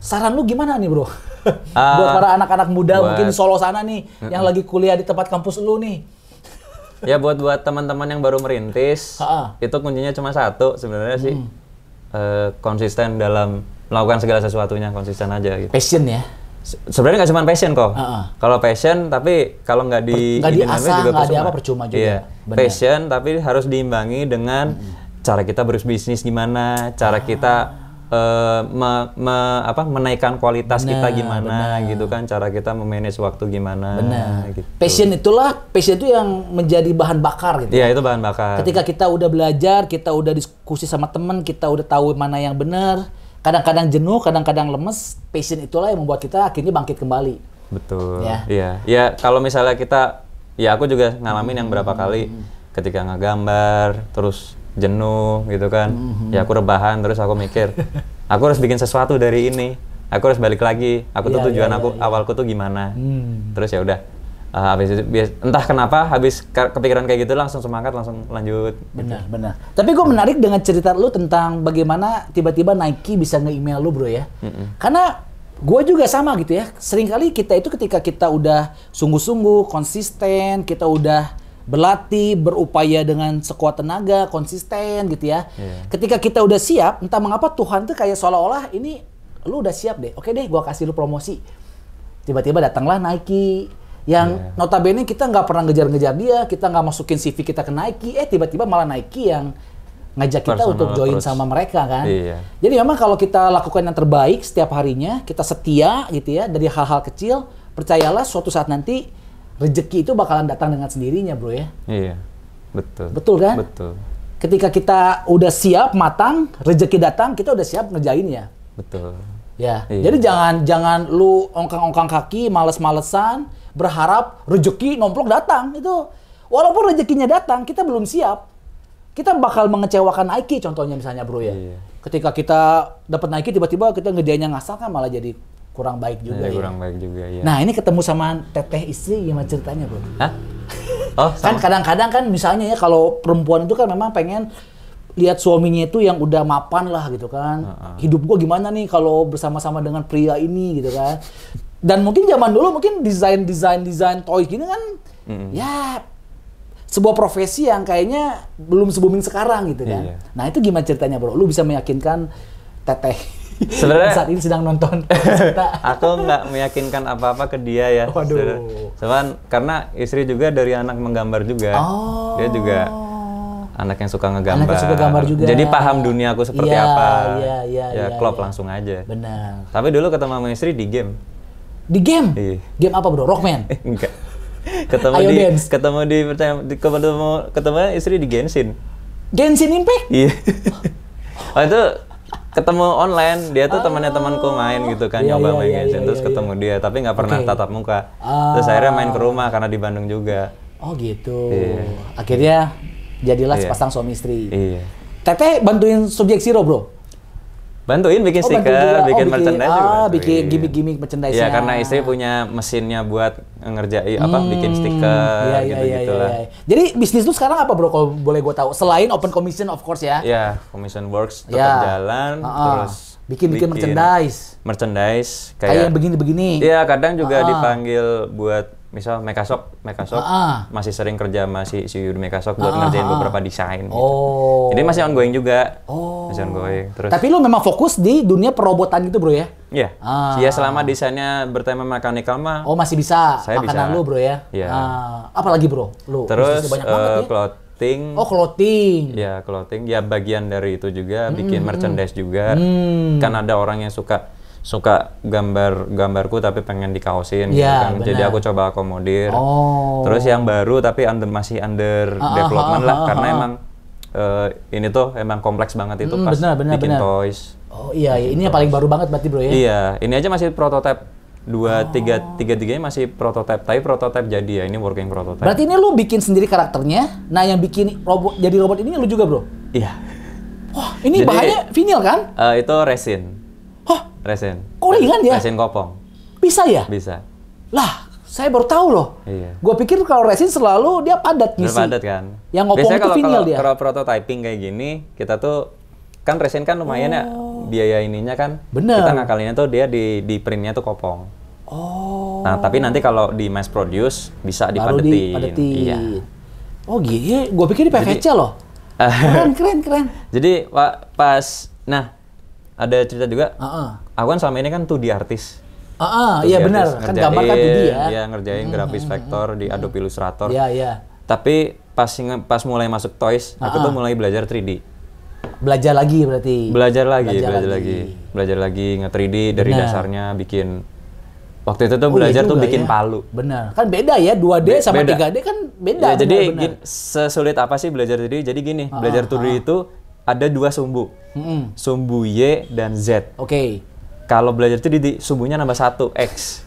Saran lu gimana nih bro? Uh, buat para anak-anak muda buat... mungkin Solo sana nih, mm yang lagi kuliah di tempat kampus lu nih. ya buat buat teman-teman yang baru merintis, uh itu kuncinya cuma satu sebenarnya sih. Uh, konsisten dalam melakukan segala sesuatunya konsisten aja gitu. Passion ya sebenarnya nggak cuma passion kok. Uh -uh. Kalau passion tapi kalau nggak di nggak diasah nggak di apa percuma juga. Iya. Passion tapi harus diimbangi dengan -hmm. cara kita berbisnis gimana, cara ah. kita uh, me, me, apa menaikkan kualitas bener, kita gimana bener. gitu kan, cara kita memanage waktu gimana. Benar. Gitu. Passion itulah passion itu yang menjadi bahan bakar gitu. Iya ya. itu bahan bakar. Ketika kita udah belajar, kita udah diskusi sama teman, kita udah tahu mana yang benar kadang-kadang jenuh, kadang-kadang lemes, passion itulah yang membuat kita akhirnya bangkit kembali. Betul. iya, Iya. Ya, kalau misalnya kita ya aku juga ngalamin yang berapa kali hmm. ketika ngegambar terus jenuh gitu kan. Hmm. Ya aku rebahan terus aku mikir, aku harus bikin sesuatu dari ini. Aku harus balik lagi. Aku tuh iya, tujuan ya, ya, aku iya, iya. awalku tuh gimana. Hmm. Terus ya udah uh, habis itu entah kenapa habis kepikiran kayak gitu langsung semangat langsung lanjut benar gitu. benar tapi gue menarik dengan cerita lu tentang bagaimana tiba-tiba Nike bisa nge-email lu bro ya mm -mm. karena gue juga sama gitu ya seringkali kita itu ketika kita udah sungguh-sungguh konsisten kita udah berlatih berupaya dengan sekuat tenaga konsisten gitu ya yeah. ketika kita udah siap entah mengapa Tuhan tuh kayak seolah-olah ini lu udah siap deh oke deh gue kasih lu promosi tiba-tiba datanglah Nike yang yeah. notabene kita nggak pernah ngejar-ngejar dia, kita nggak masukin CV kita ke Nike, eh tiba-tiba malah Nike yang ngajak Personal kita untuk join approach. sama mereka kan. Iya. Jadi memang kalau kita lakukan yang terbaik setiap harinya, kita setia gitu ya dari hal-hal kecil, percayalah suatu saat nanti rezeki itu bakalan datang dengan sendirinya, Bro ya. Iya. Betul. Betul kan? Betul. Ketika kita udah siap matang, rezeki datang, kita udah siap ngejainnya. Betul. Ya. Iya. Jadi jangan jangan lu ongkang-ongkang kaki, males-malesan, berharap rejeki nomplok datang itu. Walaupun rezekinya datang, kita belum siap. Kita bakal mengecewakan Nike contohnya misalnya bro ya. Iya. Ketika kita dapat Nike tiba-tiba kita ngedianya ngasal kan malah jadi kurang baik juga. Ya, ya. kurang baik juga ya. Nah, ini ketemu sama teteh istri gimana ceritanya, Bro? Hah? Oh, kan sama. kan kadang-kadang kan misalnya ya kalau perempuan itu kan memang pengen lihat suaminya itu yang udah mapan lah gitu kan. Uh -uh. Hidup gua gimana nih kalau bersama-sama dengan pria ini gitu kan dan mungkin zaman dulu mungkin desain desain desain toy gini kan hmm. ya sebuah profesi yang kayaknya belum sebuming sekarang gitu kan. Iya. Nah itu gimana ceritanya bro? Lu bisa meyakinkan teteh sebenarnya saat ini sedang nonton aku nggak meyakinkan apa-apa ke dia ya Waduh. Cuman karena istri juga dari anak menggambar juga oh. dia juga anak yang suka ngegambar anak yang suka gambar juga jadi paham dunia aku seperti ya, apa iya, iya, ya ya klop ya. langsung aja benar tapi dulu ketemu sama istri di game di game? Iya. Game apa bro? Rockman? Enggak. Ketemu di, dance. ketemu di di, ketemu ketemu istri di Genshin. Genshin Impact? Iya. oh itu ketemu online dia tuh oh. temannya temanku main gitu kan iya, nyoba iya, main iya, Genshin iya, terus iya, ketemu iya. dia tapi nggak pernah okay. tatap muka uh. terus akhirnya main ke rumah karena di Bandung juga oh gitu iya. akhirnya jadilah iya. sepasang suami istri iya. Teteh bantuin subjek zero bro Bantuin bikin oh, stiker, bikin, oh, bikin merchandise bikin, juga. Ah, bikin gimmick-gimmick merchandise. Ya iya, karena istri punya mesinnya buat ngerjain hmm, apa bikin stiker ya, gitu, ya, gitu Ya, lah. Iya, Jadi bisnis lu sekarang apa bro kalau boleh gue tahu? Selain open commission of course ya. Ya, commission works tetap ya. jalan uh -uh. terus bikin bikin merchandise merchandise kayak, kayak yang begini begini Iya kadang juga uh -uh. dipanggil buat misal Microsoft Mekasok ah, ah. masih sering kerja masih si Yudi Microsoft buat ah, ngerjain ah, ah. beberapa desain gitu. oh. jadi masih ongoing juga oh. masih ongoing terus tapi lo memang fokus di dunia perobotan gitu bro ya iya yeah. ah. Iya selama desainnya bertema mekanikal mah oh masih bisa saya makanan bisa. lo bro ya yeah. ah. apalagi bro Lo terus banyak banget ya. clothing. Oh, clothing. Ya, clothing. Ya bagian dari itu juga bikin mm -hmm. merchandise juga. Mm. Kan ada orang yang suka suka gambar gambarku tapi pengen dikaosin yeah, gitu ya, kan. Bener. Jadi aku coba akomodir. Oh. Terus yang baru tapi under masih under ah, ah development ah, lah ah, karena ah, ah. emang uh, ini tuh emang kompleks banget itu mm, pas bener, bener, bikin bener. toys. Oh iya, iya. ini yang gitu. paling baru banget berarti bro ya. Iya, ini aja masih prototipe dua oh. tiga tiga tiganya masih prototipe tapi prototipe jadi ya ini working prototipe berarti ini lu bikin sendiri karakternya nah yang bikin robot jadi robot ini lu juga bro iya wah ini jadi, bahannya vinyl kan uh, itu resin Hah? resin, Kolingan ya? Resin kopong. Bisa ya? Bisa. Lah, saya baru tahu loh. Iya. Gue pikir kalau resin selalu dia padat ngisi. Padat kan. Yang ngopong Biasanya itu kalau, vinyl kalau, dia. Kalau prototyping kayak gini, kita tuh kan resin kan lumayan ya. oh. ya biaya ininya kan. Bener. Kita ngakalinnya tuh dia di di printnya tuh kopong. Oh. Nah tapi nanti kalau di mass produce bisa dipadetin. Baru dipadetin. Iya. Oh gitu, gue pikir di package loh. keren keren keren. Jadi pas nah ada cerita juga. Uh -uh. Aku kan selama ini kan tuh di artis. Ah, iya benar. Kan gambar kan 2D ya. Iya, ngerjain hmm, grafis hmm, vector hmm, di Adobe Illustrator. Iya, iya. Tapi pas pas mulai masuk Toys, aku tuh mulai belajar 3D. Belajar lagi berarti. Belajar lagi, belajar, belajar lagi. lagi. Belajar lagi nge-3D dari dasarnya bikin Waktu itu tuh oh, iya belajar iya tuh bikin ya. palu. Benar. Kan beda ya 2D Be sama beda. 3D kan beda. Ya, jadi benar. Gini, sesulit apa sih belajar 3D? Jadi gini, uh-huh. belajar 3D itu ada dua sumbu. Mm -hmm. Sumbu Y dan Z. Oke. Okay. Kalau belajar itu di sumbunya nambah satu X.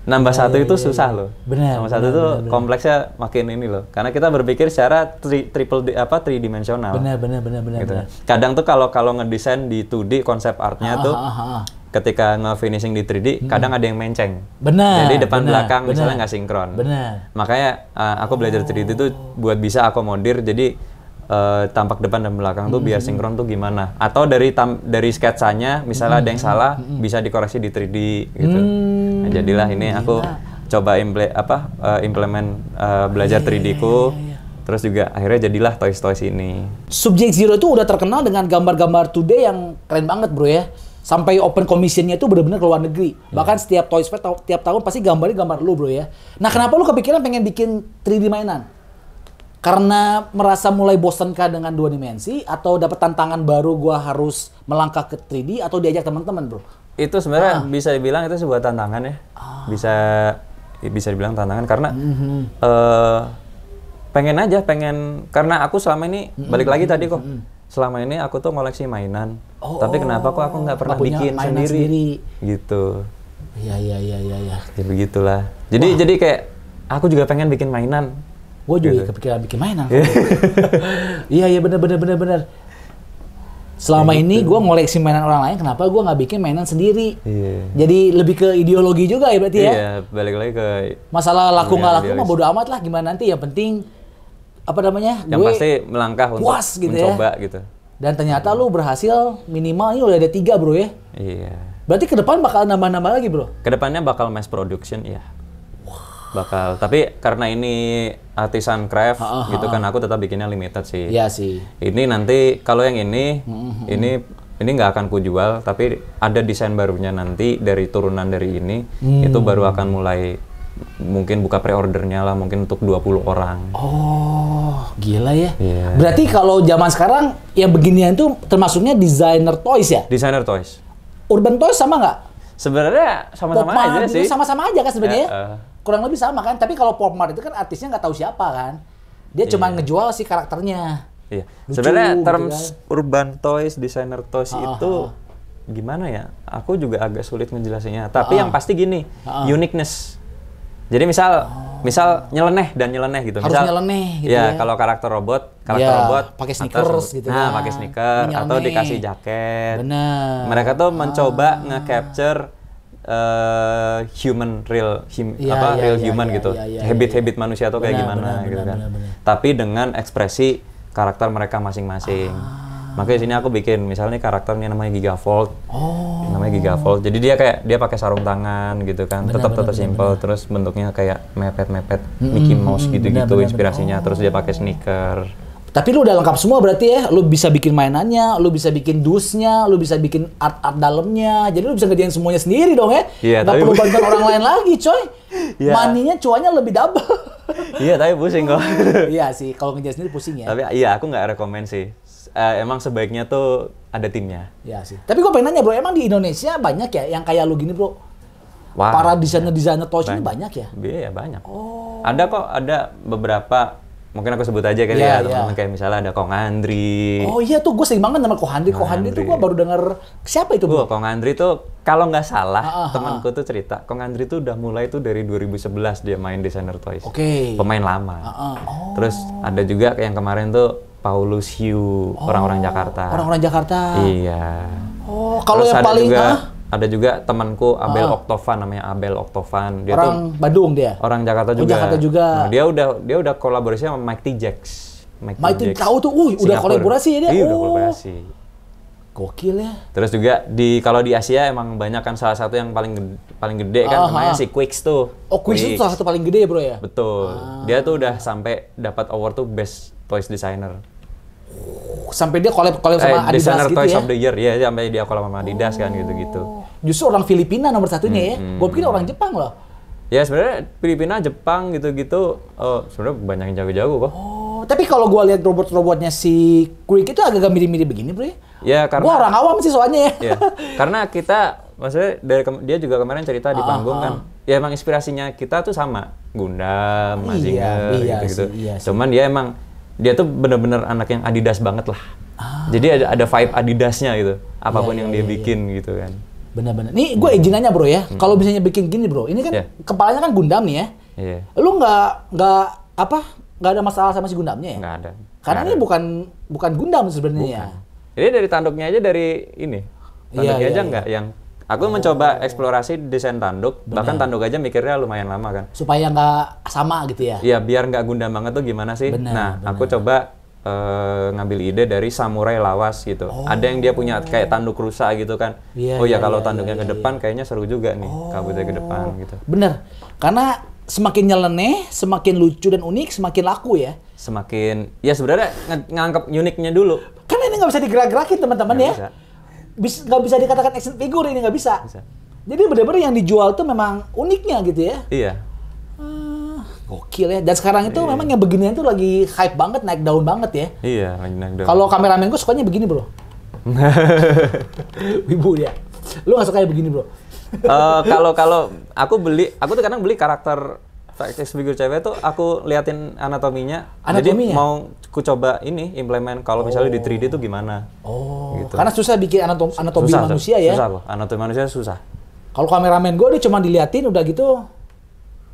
Nambah satu oh, itu iya, iya, susah iya. loh. Benar. Nambah satu itu kompleksnya makin ini loh. Karena kita berpikir secara tri, triple di, apa tridimensional. Benar benar benar benar. Gitu. Kadang tuh kalau kalau ngedesain di 2D konsep artnya ah, tuh ah, ah, ketika nge-finishing di 3D hmm. kadang ada yang menceng. Benar. Jadi depan bener, belakang bener, misalnya nggak sinkron. Benar. Makanya uh, aku belajar 3D itu buat bisa akomodir jadi Eh, tampak depan dan belakang mm -hmm. tuh biar mhm. sinkron tuh gimana atau dari tam dari sketsanya misalnya mm -hmm. ada yang mhm. salah mm -hmm. bisa dikoreksi di 3D gitu mm. nah, jadilah ini aku coba imple apa uh, implement uh, belajar yeah, iya, 3D iya, ku yeah, yeah, terus juga akhirnya jadilah Toys Toys ini subjek Zero itu udah terkenal dengan gambar-gambar today yang keren banget bro ya sampai open commissionnya itu benar-benar ke luar negeri. Hmm. Bahkan setiap Toys Fair tiap tahun pasti gambarnya gambar lu bro ya. Nah kenapa lu kepikiran pengen bikin 3D mainan? karena merasa mulai bosankah dengan dua dimensi atau dapat tantangan baru gua harus melangkah ke 3D atau diajak teman-teman bro itu sebenarnya ah. bisa dibilang itu sebuah tantangan ya ah. bisa bisa dibilang tantangan karena mm -hmm. uh, pengen aja pengen karena aku selama ini mm -hmm. balik lagi tadi kok mm -hmm. selama ini aku tuh koleksi mainan oh, tapi kenapa kok aku nggak oh, pernah bikin sendiri. sendiri gitu Iya iya iya iya. Ya. ya begitulah. Jadi Wah. jadi kayak aku juga pengen bikin mainan, gue juga gitu. kepikiran bikin mainan. Iya iya bener bener bener bener. Selama ya, gitu. ini gue ngoleksi mainan orang lain, kenapa gue nggak bikin mainan sendiri? Iya. Jadi lebih ke ideologi juga ya berarti ya? Iya, balik lagi ke... Masalah laku iya, nggak laku mah bodo amat lah gimana nanti, yang penting apa namanya? Yang gue pasti melangkah untuk puas, gitu ya. mencoba ya. gitu. Dan ternyata lu berhasil minimal ini udah ada tiga bro ya? Iya. Berarti ke depan bakal nambah-nambah lagi bro? Kedepannya bakal mass production ya bakal tapi karena ini artisan craft ha, ha, gitu kan aku tetap bikinnya limited sih iya sih ini nanti kalau yang ini hmm, ini ini nggak akan kujual tapi ada desain barunya nanti dari turunan dari ini hmm. itu baru akan mulai mungkin buka pre-ordernya lah mungkin untuk 20 orang. Oh, gila ya. Yeah. Berarti kalau zaman sekarang ya beginian tuh termasuknya designer toys ya? Designer toys. Urban toys sama nggak? Sebenarnya sama-sama aja gitu, sih. Sama-sama aja kan sebenarnya. Yeah, ya, uh kurang lebih sama kan tapi kalau Paul Mart itu kan artisnya nggak tahu siapa kan dia yeah. cuma iya. ngejual si karakternya iya sebenarnya gitu terms kan. urban toys designer toys ah, itu ah, ah. gimana ya aku juga agak sulit menjelasinya. tapi yang pasti gini uniqueness jadi misal oh. misal nyeleneh dan nyeleneh gitu. Harus nyeleneh gitu ya. ya. kalau karakter robot, karakter ya, robot pakai sneakers gitu. Nah, kan. pakai sneaker atau dikasih jaket. Benar. Mereka tuh mencoba ah. nge-capture uh, human real hum, ya, apa ya, real ya, human ya, gitu habit-habit ya, ya, ya, ya, ya. manusia atau kayak gimana benar, gitu benar, kan benar, benar. tapi dengan ekspresi karakter mereka masing-masing ah. makanya sini aku bikin misalnya karakternya namanya Gigavolt oh. namanya Gigavolt jadi dia kayak dia pakai sarung tangan gitu kan benar, tetap tetap simple terus bentuknya kayak mepet-mepet Mickey Mouse gitu-gitu -hmm, inspirasinya benar. Oh. terus dia pakai sneaker tapi lu udah lengkap semua berarti ya. Lu bisa bikin mainannya, lu bisa bikin dusnya, lu bisa bikin art-art dalamnya. Jadi lu bisa ngerjain semuanya sendiri dong ya. Iya, Nggak tapi perlu bantuan orang lain lagi, coy. Iya. Maninya cuannya lebih double. iya, tapi pusing kok. iya sih, kalau ngerjain sendiri pusing ya. Tapi iya, aku nggak rekomend sih. Uh, emang sebaiknya tuh ada timnya. Iya sih. Tapi gue pengen nanya bro, emang di Indonesia banyak ya yang kayak lu gini bro? Wah, para desainer-desainer toys ini banyak ya? Iya, banyak. Oh. Ada kok, ada beberapa mungkin aku sebut aja kali yeah, ya iya. teman-teman kayak misalnya ada Kong Andri. Oh iya tuh gue sering banget nama Kong Andri. Kong Andri tuh gue baru dengar siapa itu gue Kong Andri tuh kalau nggak salah uh, ah, temanku tuh cerita Kong Andri tuh udah mulai tuh dari 2011 dia main designer toys. Oke. Okay. Pemain lama. uh, Oh. Terus ada juga yang kemarin tuh Paulus Hiu oh, orang-orang Jakarta. Orang-orang Jakarta. Iya. Oh kalau yang paling ah? ada juga temanku Abel uh. Ah. Oktovan namanya Abel Oktovan dia orang tuh, Bandung dia orang Jakarta oh, juga oh, Jakarta juga nah, dia udah dia udah kolaborasi sama Mike T. Mike, Mike T. tahu tuh uh, udah kolaborasi ya dia iya, oh. udah kolaborasi gokil ya terus juga di kalau di Asia emang banyak kan salah satu yang paling gede, paling gede kan namanya si Quicks tuh oh Quicks, itu salah satu paling gede ya bro ya betul ah. dia tuh udah sampai dapat award tuh best toys designer sampai dia collab collab sama eh, Adidas designer gitu Toys ya. of the Year ya sampai dia collab sama Adidas oh. kan gitu-gitu. Oh. Justru orang Filipina nomor satunya hmm, ya. Hmm. hmm Gue pikir hmm. orang Jepang loh. Ya sebenarnya Filipina, Jepang gitu-gitu uh, sebenarnya banyak yang jago-jago kok. Oh, tapi kalau gua lihat robot-robotnya si Quick itu agak mirip-mirip begini, Bro. Ya karena gua orang awam sih soalnya ya. ya karena kita maksudnya dari dia juga kemarin cerita di ah, panggung ah, kan. Ah. Ya emang inspirasinya kita tuh sama. Gundam, iya, Mazinger iya, iya, gitu-gitu. Iya, Cuman dia emang dia tuh bener-bener anak yang Adidas banget lah. Ah. Jadi ada ada vibe Adidasnya gitu. Apapun ya, ya, yang iya, dia ya, bikin gitu kan. Bener-bener. Nih gue izin aja bro ya. Hmm. Kalau misalnya bikin gini bro, ini kan yeah. kepalanya kan Gundam nih ya. Yeah. Lu nggak nggak apa nggak ada masalah sama si Gundamnya ya? Nggak ada. Karena gak ini ada. bukan bukan Gundam sebenarnya. Jadi dari tanduknya aja dari ini. Iya, tanduknya aja nggak yang Aku oh. mencoba eksplorasi desain tanduk, Bener. bahkan tanduk aja mikirnya lumayan lama kan. Supaya nggak sama gitu ya? Iya, biar nggak gundam banget tuh gimana sih? Bener, nah, bener. aku coba uh, ngambil ide dari samurai lawas gitu. Oh. Ada yang dia punya kayak tanduk rusa gitu kan. ya, oh ya ya kalau ya, tanduknya ya, ke iya, depan ya. kayaknya seru juga nih, oh. kabutnya ke depan gitu. Bener, karena semakin nyeleneh, semakin lucu dan unik, semakin laku ya. Semakin, ya sebenarnya ng ngangkep uniknya dulu. kan ini nggak bisa digerak-gerakin teman-teman ya. Bisa bis, gak bisa dikatakan action figure ini nggak bisa. bisa. Jadi benar-benar yang dijual tuh memang uniknya gitu ya. Iya. Ah, gokil ya. Dan sekarang itu iya. memang yang beginian tuh lagi hype banget, naik daun banget ya. Iya, lagi naik daun. Kalau kameramen gue sukanya begini bro. Wibu ya Lu gak suka begini bro? uh, kalau aku beli, aku tuh kadang beli karakter X figure cewek tuh aku liatin anatominya. Anatominya. Jadi mau ku coba ini implement kalau misalnya di 3D tuh gimana. Oh. Gitu. Karena susah bikin anatom anatomi susah, manusia ya. Susah loh. Anatomi manusia susah. Kalau kameramen gue dia cuma diliatin udah gitu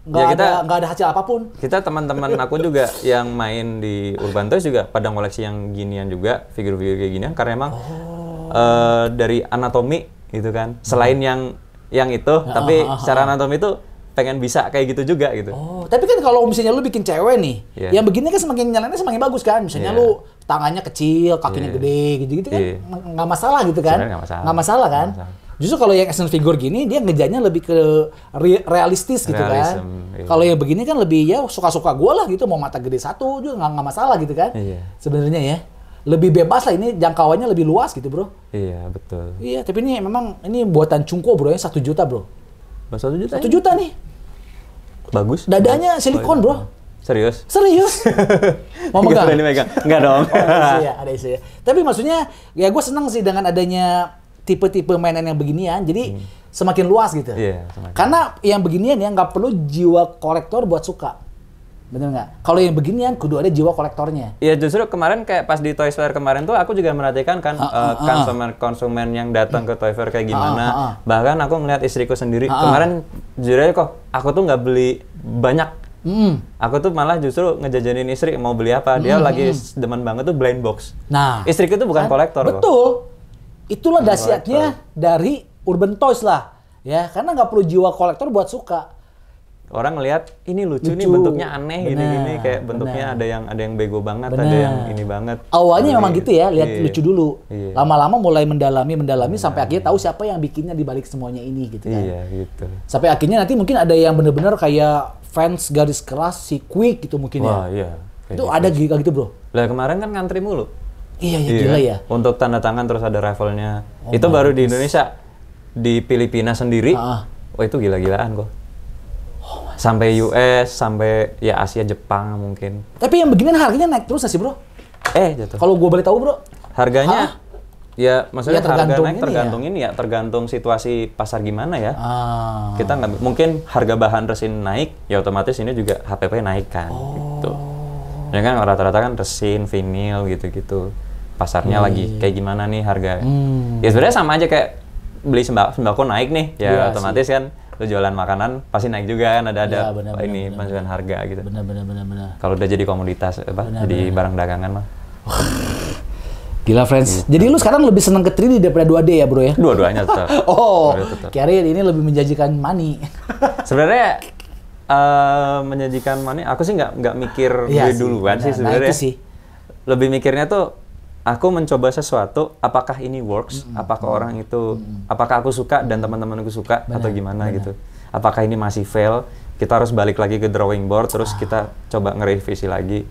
nggak ya, kita, ada nggak ada hasil apapun. Kita teman-teman aku juga yang main di Urban Toys juga pada koleksi yang ginian juga, figur-figur kayak ginian karena emang oh. uh, dari anatomi gitu kan. Selain hmm. yang yang itu, ya, tapi ah, ah, secara anatomi itu pengen bisa kayak gitu juga gitu. Oh, tapi kan kalau misalnya lu bikin cewek nih, yeah. yang begini kan semakin nyalainnya semakin bagus kan. Misalnya yeah. lu tangannya kecil, kakinya yeah. gede gitu-gitu kan yeah. nggak masalah gitu kan. nggak masalah. masalah kan. masalah. Justru kalau yang action figure gini dia ngejanya lebih ke realistis gitu kan. Realism, kan. Iya. Kalau yang begini kan lebih ya suka-suka gue lah gitu mau mata gede satu juga nggak, masalah gitu kan. Iya. Sebenarnya ya lebih bebas lah ini jangkauannya lebih luas gitu bro. Iya betul. Iya tapi ini memang ini buatan Cungko bro ya satu juta bro. Satu juta? Satu juta nih. Bagus. Dadanya silikon bro. Serius? Serius? Mau megang? Gak dong. oh, ada isi ya, ada isi ya. Tapi maksudnya ya gue seneng sih dengan adanya tipe-tipe mainan yang beginian. Jadi hmm. semakin luas gitu. Iya. Yeah, Karena yang beginian ya nggak perlu jiwa kolektor buat suka. Bener nggak? Kalau yang beginian kudu ada jiwa kolektornya. Iya justru kemarin kayak pas di Toy Fair kemarin tuh aku juga merhatikan kan uh, uh, konsumen konsumen yang datang ke Toy Fair kayak gimana. Uh, uh, uh. Bahkan aku ngeliat istriku sendiri kemarin jujur aja kok aku tuh nggak beli banyak. Mm. Aku tuh malah justru ngejajanin istri mau beli apa. Dia mm, lagi mm. demen banget tuh blind box. Nah, istriku tuh bukan kan? kolektor. Betul. Kok. Itulah dasiatnya dari Urban Toys lah. Ya, karena nggak perlu jiwa kolektor buat suka orang ngelihat ini lucu, lucu nih bentuknya aneh ini gini kayak bentuknya bener. ada yang ada yang bego banget, bener. ada yang ini banget. Awalnya memang gitu ya, lihat iya. lucu dulu. lama iya. Lama-lama mulai mendalami, mendalami sampai akhirnya tahu siapa yang bikinnya di balik semuanya ini gitu kan. Iya, gitu. Sampai akhirnya nanti mungkin ada yang bener-bener kayak fans garis keras si Quick gitu mungkin ya. Wah, ya. iya. itu gitu. ada gitu, gitu, Bro. Lah kemarin kan ngantri mulu. Iya, iya, iya, gila ya. Untuk tanda tangan terus ada rivalnya. Oh itu baru goodness. di Indonesia. Di Filipina sendiri. Ah. Wah, itu gila-gilaan kok sampai US sampai ya Asia Jepang mungkin tapi yang beginian harganya naik terus sih bro eh jatuh kalau gue boleh tahu bro harganya Hah? ya, ya maksudnya ya, tergantung harga naik ini ya? ini ya tergantung situasi pasar gimana ya ah. kita nggak mungkin harga bahan resin naik ya otomatis ini juga HPP naik kan oh. gitu ya kan rata-rata kan resin vinil gitu-gitu pasarnya hmm. lagi iya, iya. kayak gimana nih harga hmm. ya sebenarnya sama aja kayak beli sembako, sembako naik nih ya, ya otomatis sih. kan lu jualan makanan pasti naik juga kan ada ada ya, bener, ini bener, masukan penjualan harga gitu. Benar benar benar benar. Kalau udah jadi komoditas apa bener, jadi bener. barang dagangan mah. Gila friends. Gitu. Jadi lu sekarang lebih senang ke 3D daripada 2D ya bro ya? Dua-duanya tetap. oh, karir ini lebih menjanjikan money. Sebenarnya uh, menjanjikan money, aku sih nggak nggak mikir ya, gue sih, duluan bener, sih nah, sebenarnya. Nah, sih. Lebih mikirnya tuh aku mencoba sesuatu apakah ini works mm -hmm. apakah mm-hmm. orang itu mm-hmm. apakah aku suka dan teman-temanku suka benar, atau gimana benar. gitu apakah ini masih fail kita harus balik lagi ke drawing board terus ah. kita coba nge revisi lagi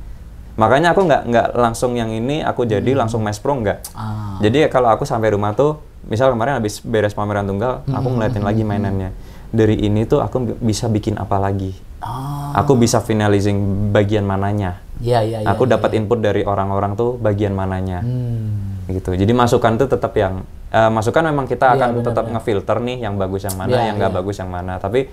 makanya aku nggak nggak langsung yang ini aku jadi mm-hmm. langsung pro nggak ah. jadi ya kalau aku sampai rumah tuh misal kemarin habis beres pameran tunggal aku ngeliatin lagi mainannya dari ini tuh aku bisa bikin apa lagi Oh. Aku bisa finalizing bagian mananya. Iya, iya, yeah, Aku yeah, dapat yeah. input dari orang-orang tuh bagian mananya. Hmm. Gitu. Jadi masukan tuh tetap yang uh, masukan memang kita iya, akan bener, tetap ngefilter nih yang bagus yang mana, yeah, yang nggak yeah. bagus yang mana. Tapi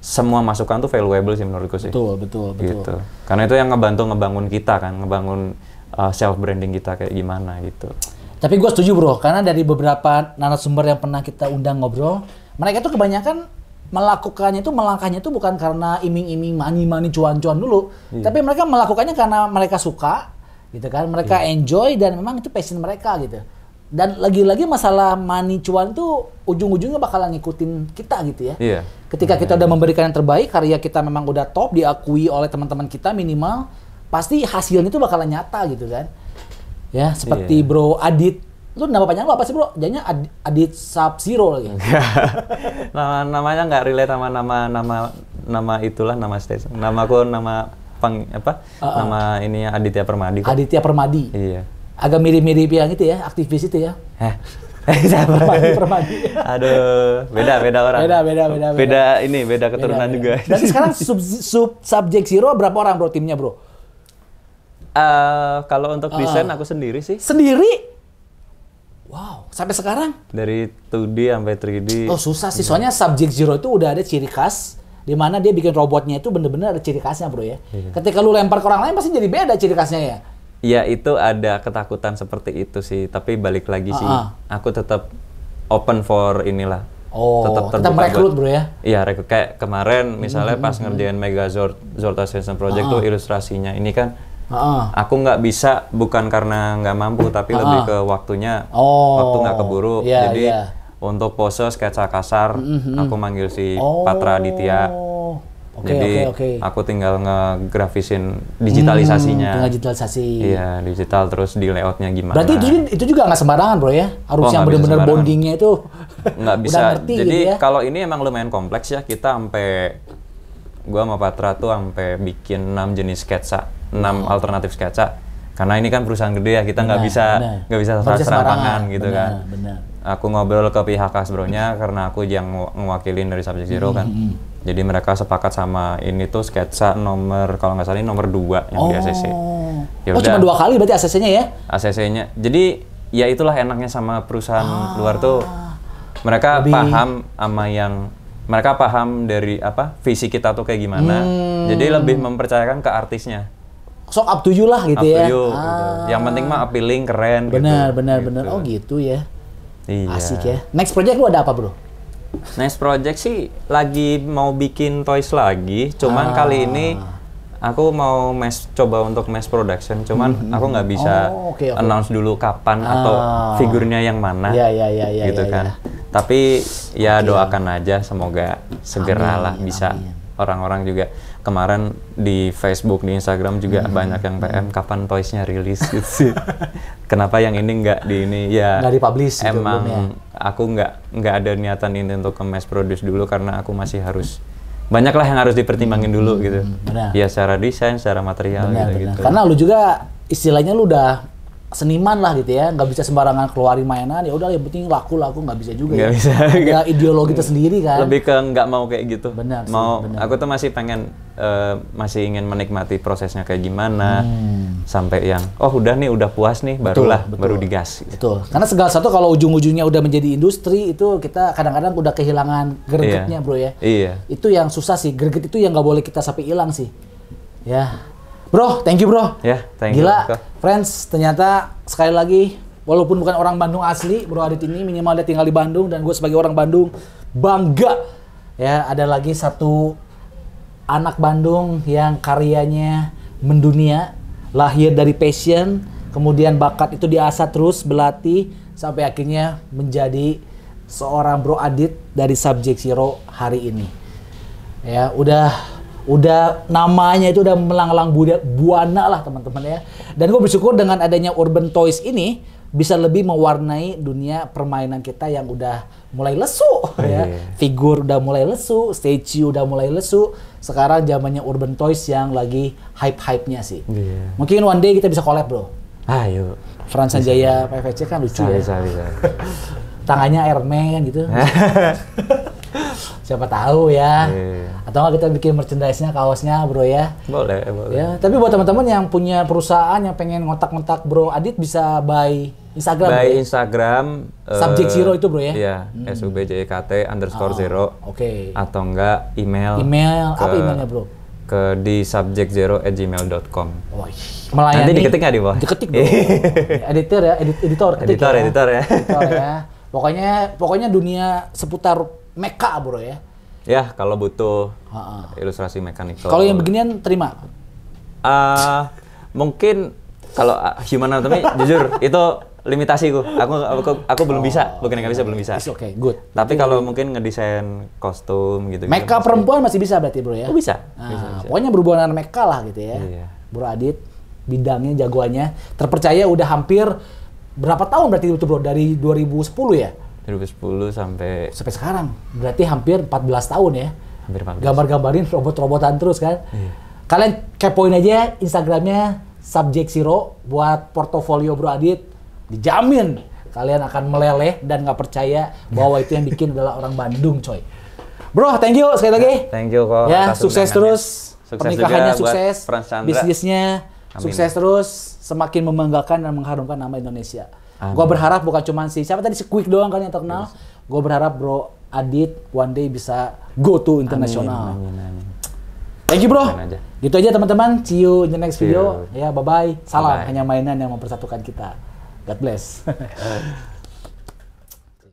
semua masukan tuh valuable sih menurutku sih. Betul, betul, betul. Gitu. Karena itu yang ngebantu ngebangun kita kan, ngebangun uh, eh, self branding kita kayak gimana gitu. Tapi gue setuju bro, karena dari beberapa narasumber yang pernah kita undang ngobrol, mereka tuh kebanyakan melakukannya itu melangkahnya itu bukan karena iming-iming mani-mani cuan-cuan dulu, iya. tapi mereka melakukannya karena mereka suka, gitu kan? Mereka iya. enjoy dan memang itu passion mereka gitu. Dan lagi-lagi masalah mani cuan itu ujung-ujungnya bakalan ngikutin kita gitu ya. iya. Ketika kita iya. udah memberikan yang terbaik, karya kita memang udah top diakui oleh teman-teman kita minimal, pasti hasilnya itu bakalan nyata gitu kan. Ya, seperti iya. Bro Adit Lu nama panjang lu apa sih bro? Jadinya Ad Adit Sub Zero lagi. Ya. nama namanya nggak relate sama nama nama nama itulah nama stage. Nama aku nama pang apa? Uh -uh. Nama ininya Aditya Permadi. Kok. Aditya Permadi. Iya. Agak mirip-mirip yang itu ya, aktivis itu ya. Heh. Permadi, Permadi. Aduh, beda beda orang. Beda beda beda. Beda, beda ini, beda keturunan beda, juga. Beda. Dan sekarang sub, sub subjek zero berapa orang bro timnya bro? Uh, kalau untuk ah, desain uh, aku sendiri sih. Sendiri? Wow, sampai sekarang? Dari 2D sampai 3D. Oh susah sih, soalnya Subject Zero itu udah ada ciri khas di mana dia bikin robotnya itu bener-bener ada ciri khasnya bro ya. Iya. Ketika lu lempar ke orang lain pasti jadi beda ciri khasnya ya. Ya itu ada ketakutan seperti itu sih, tapi balik lagi uh huh sih, aku tetap open for inilah. Oh, tetap terbuka tetap merekrut bro ya? Iya, rekrut. Kayak kemarin misalnya mm -hmm. pas hmm, hmm. ngerjain Mega Zord Ascension Project uh huh tuh ilustrasinya, ini kan Ah. Aku nggak bisa bukan karena nggak mampu, tapi uh-huh. lebih ah. ke waktunya, oh. waktu nggak keburu. Yeah, Jadi yeah. untuk pose sketsa kasar, mm-hmm. aku manggil si oh. Patra Aditya. Okay, Jadi okay, okay. aku tinggal ngegrafisin digitalisasinya. Hmm, digitalisasi. Iya, digital terus di layoutnya gimana. Berarti itu, itu juga nggak sembarangan bro ya? Harus oh, yang benar-benar bondingnya itu nggak bisa. ngerti, Jadi gitu ya? kalau ini emang lumayan kompleks ya. Kita sampai gua sama Patra tuh sampai bikin 6 jenis sketsa enam hmm. alternatif sketsa karena ini kan perusahaan gede ya kita nggak bisa nggak bisa serampangan gitu benar, kan benar. aku ngobrol ke pihak Hasbro-nya hmm. karena aku yang mewakili dari subjek zero hmm, kan hmm, hmm. jadi mereka sepakat sama ini tuh sketsa nomor kalau nggak salah ini nomor dua yang oh. di ACC ya oh cuma dua kali berarti ACC-nya ya ACC-nya jadi ya itulah enaknya sama perusahaan ah. luar tuh mereka Lebih. paham sama yang mereka paham dari apa visi kita tuh kayak gimana hmm. jadi lebih mempercayakan ke artisnya sok up to you lah gitu up ya. To you, ah. Gitu. Yang penting mah appealing, keren. Gitu. Benar, gitu. benar, gitu. benar. Oh gitu ya. Iya. Asik ya. Next project lu ada apa bro? Next project sih lagi mau bikin toys lagi, cuman ah. kali ini aku mau mass coba untuk mass production cuman hmm, aku nggak bisa oh, okay, okay. announce dulu kapan ah. atau figurnya yang mana ya, ya, ya, ya, gitu ya, ya. kan iya. tapi ya okay. doakan aja semoga segeralah amin, bisa orang-orang juga kemarin di Facebook di Instagram juga hmm. banyak yang PM hmm. kapan toysnya rilis gitu sih kenapa yang ini nggak di ini ya nggak dipublish gitu emang ya? aku nggak nggak ada niatan ini untuk ke mass produce dulu karena aku masih harus banyaklah yang harus dipertimbangin hmm. dulu gitu benar. ya secara desain secara material benar, gitu, benar. gitu karena lu juga istilahnya lu udah seniman lah gitu ya nggak bisa sembarangan keluarin mainan ya udah yang penting laku laku nggak bisa juga ya. nggak ya. bisa ya ideologi tersendiri kan lebih ke nggak mau kayak gitu benar mau benar. aku tuh masih pengen uh, masih ingin menikmati prosesnya kayak gimana hmm. sampai yang oh udah nih udah puas nih betul, barulah betul. baru digas gitu. betul karena segala satu kalau ujung ujungnya udah menjadi industri itu kita kadang-kadang udah kehilangan gregetnya iya. bro ya iya itu yang susah sih greget itu yang nggak boleh kita sampai hilang sih ya Bro, thank you bro. Ya, yeah, thank Gila, you. Gila, friends, ternyata sekali lagi walaupun bukan orang Bandung asli, Bro Adit ini minimal dia tinggal di Bandung dan gue sebagai orang Bandung bangga ya ada lagi satu anak Bandung yang karyanya mendunia, lahir dari passion, kemudian bakat itu diasah terus berlatih sampai akhirnya menjadi seorang Bro Adit dari Subjek Zero hari ini. Ya, udah udah namanya itu udah melanglang buana lah teman-teman ya. Dan gue bersyukur dengan adanya Urban Toys ini bisa lebih mewarnai dunia permainan kita yang udah mulai lesu oh, ya. Iya. Figur udah mulai lesu, statue udah mulai lesu. Sekarang zamannya Urban Toys yang lagi hype-hype-nya sih. Iya. Mungkin one day kita bisa collab, Bro. Ayo. Ah, Frans Jaya PVC kan lucu Sari, ya. sari, sari. Tangannya Iron gitu. siapa tahu ya hmm. atau enggak kita bikin merchandise-nya kaosnya bro ya boleh boleh ya tapi buat teman-teman yang punya perusahaan yang pengen ngotak-ngotak bro Adit bisa buy Instagram by ya? Instagram ya? subject eh, zero itu bro ya ya hmm. subjkt e underscore oh, zero oke okay. atau enggak email email ke, apa emailnya bro ke di subject zero at gmail.com. Melayani. Nanti diketik nggak di bawah? Diketik bro. editor ya, edit, editor. editor, ya. editor ya. Editor ya. pokoknya, pokoknya dunia seputar meka bro ya. Ya, kalau butuh uh -uh. ilustrasi mekanik Kalau yang beginian terima? Uh, mungkin kalau ah, human anatomy jujur itu limitasiku. Aku aku, aku belum bisa, oh, bukan nggak bisa, belum bisa. Oke, okay, good. Tapi kalau mungkin ngedesain kostum gitu. Meka gitu, perempuan masih bisa berarti bro ya? Oh, bisa. Nah, bisa, bisa. Pokoknya berhubungan dengan meka lah gitu ya. Iya. Bro Adit, bidangnya, jagoannya, terpercaya udah hampir berapa tahun berarti itu bro? Dari 2010 ya? 2010 sampai sampai sekarang. Berarti hampir 14 tahun ya. Hampir 14. Gambar-gambarin robot-robotan terus kan. Iya. Kalian kepoin aja Instagramnya Subjek Zero buat portofolio Bro Adit. Dijamin kalian akan meleleh dan nggak percaya bahwa itu yang bikin adalah orang Bandung, coy. Bro, thank you sekali lagi. Ya, thank you kok. Ya, sukses terus. Sukses Pernikahannya sukses, bisnisnya Amin. sukses terus, semakin membanggakan dan mengharumkan nama Indonesia. Gua berharap bukan cuma si siapa tadi si Quick doang kan yang terkenal. Gua berharap bro Adit one day bisa go to internasional. Amin, amin, Thank you bro. aja. Gitu aja teman-teman. See you in the next video. Ya bye bye. Salam bye. hanya mainan yang mempersatukan kita. God bless.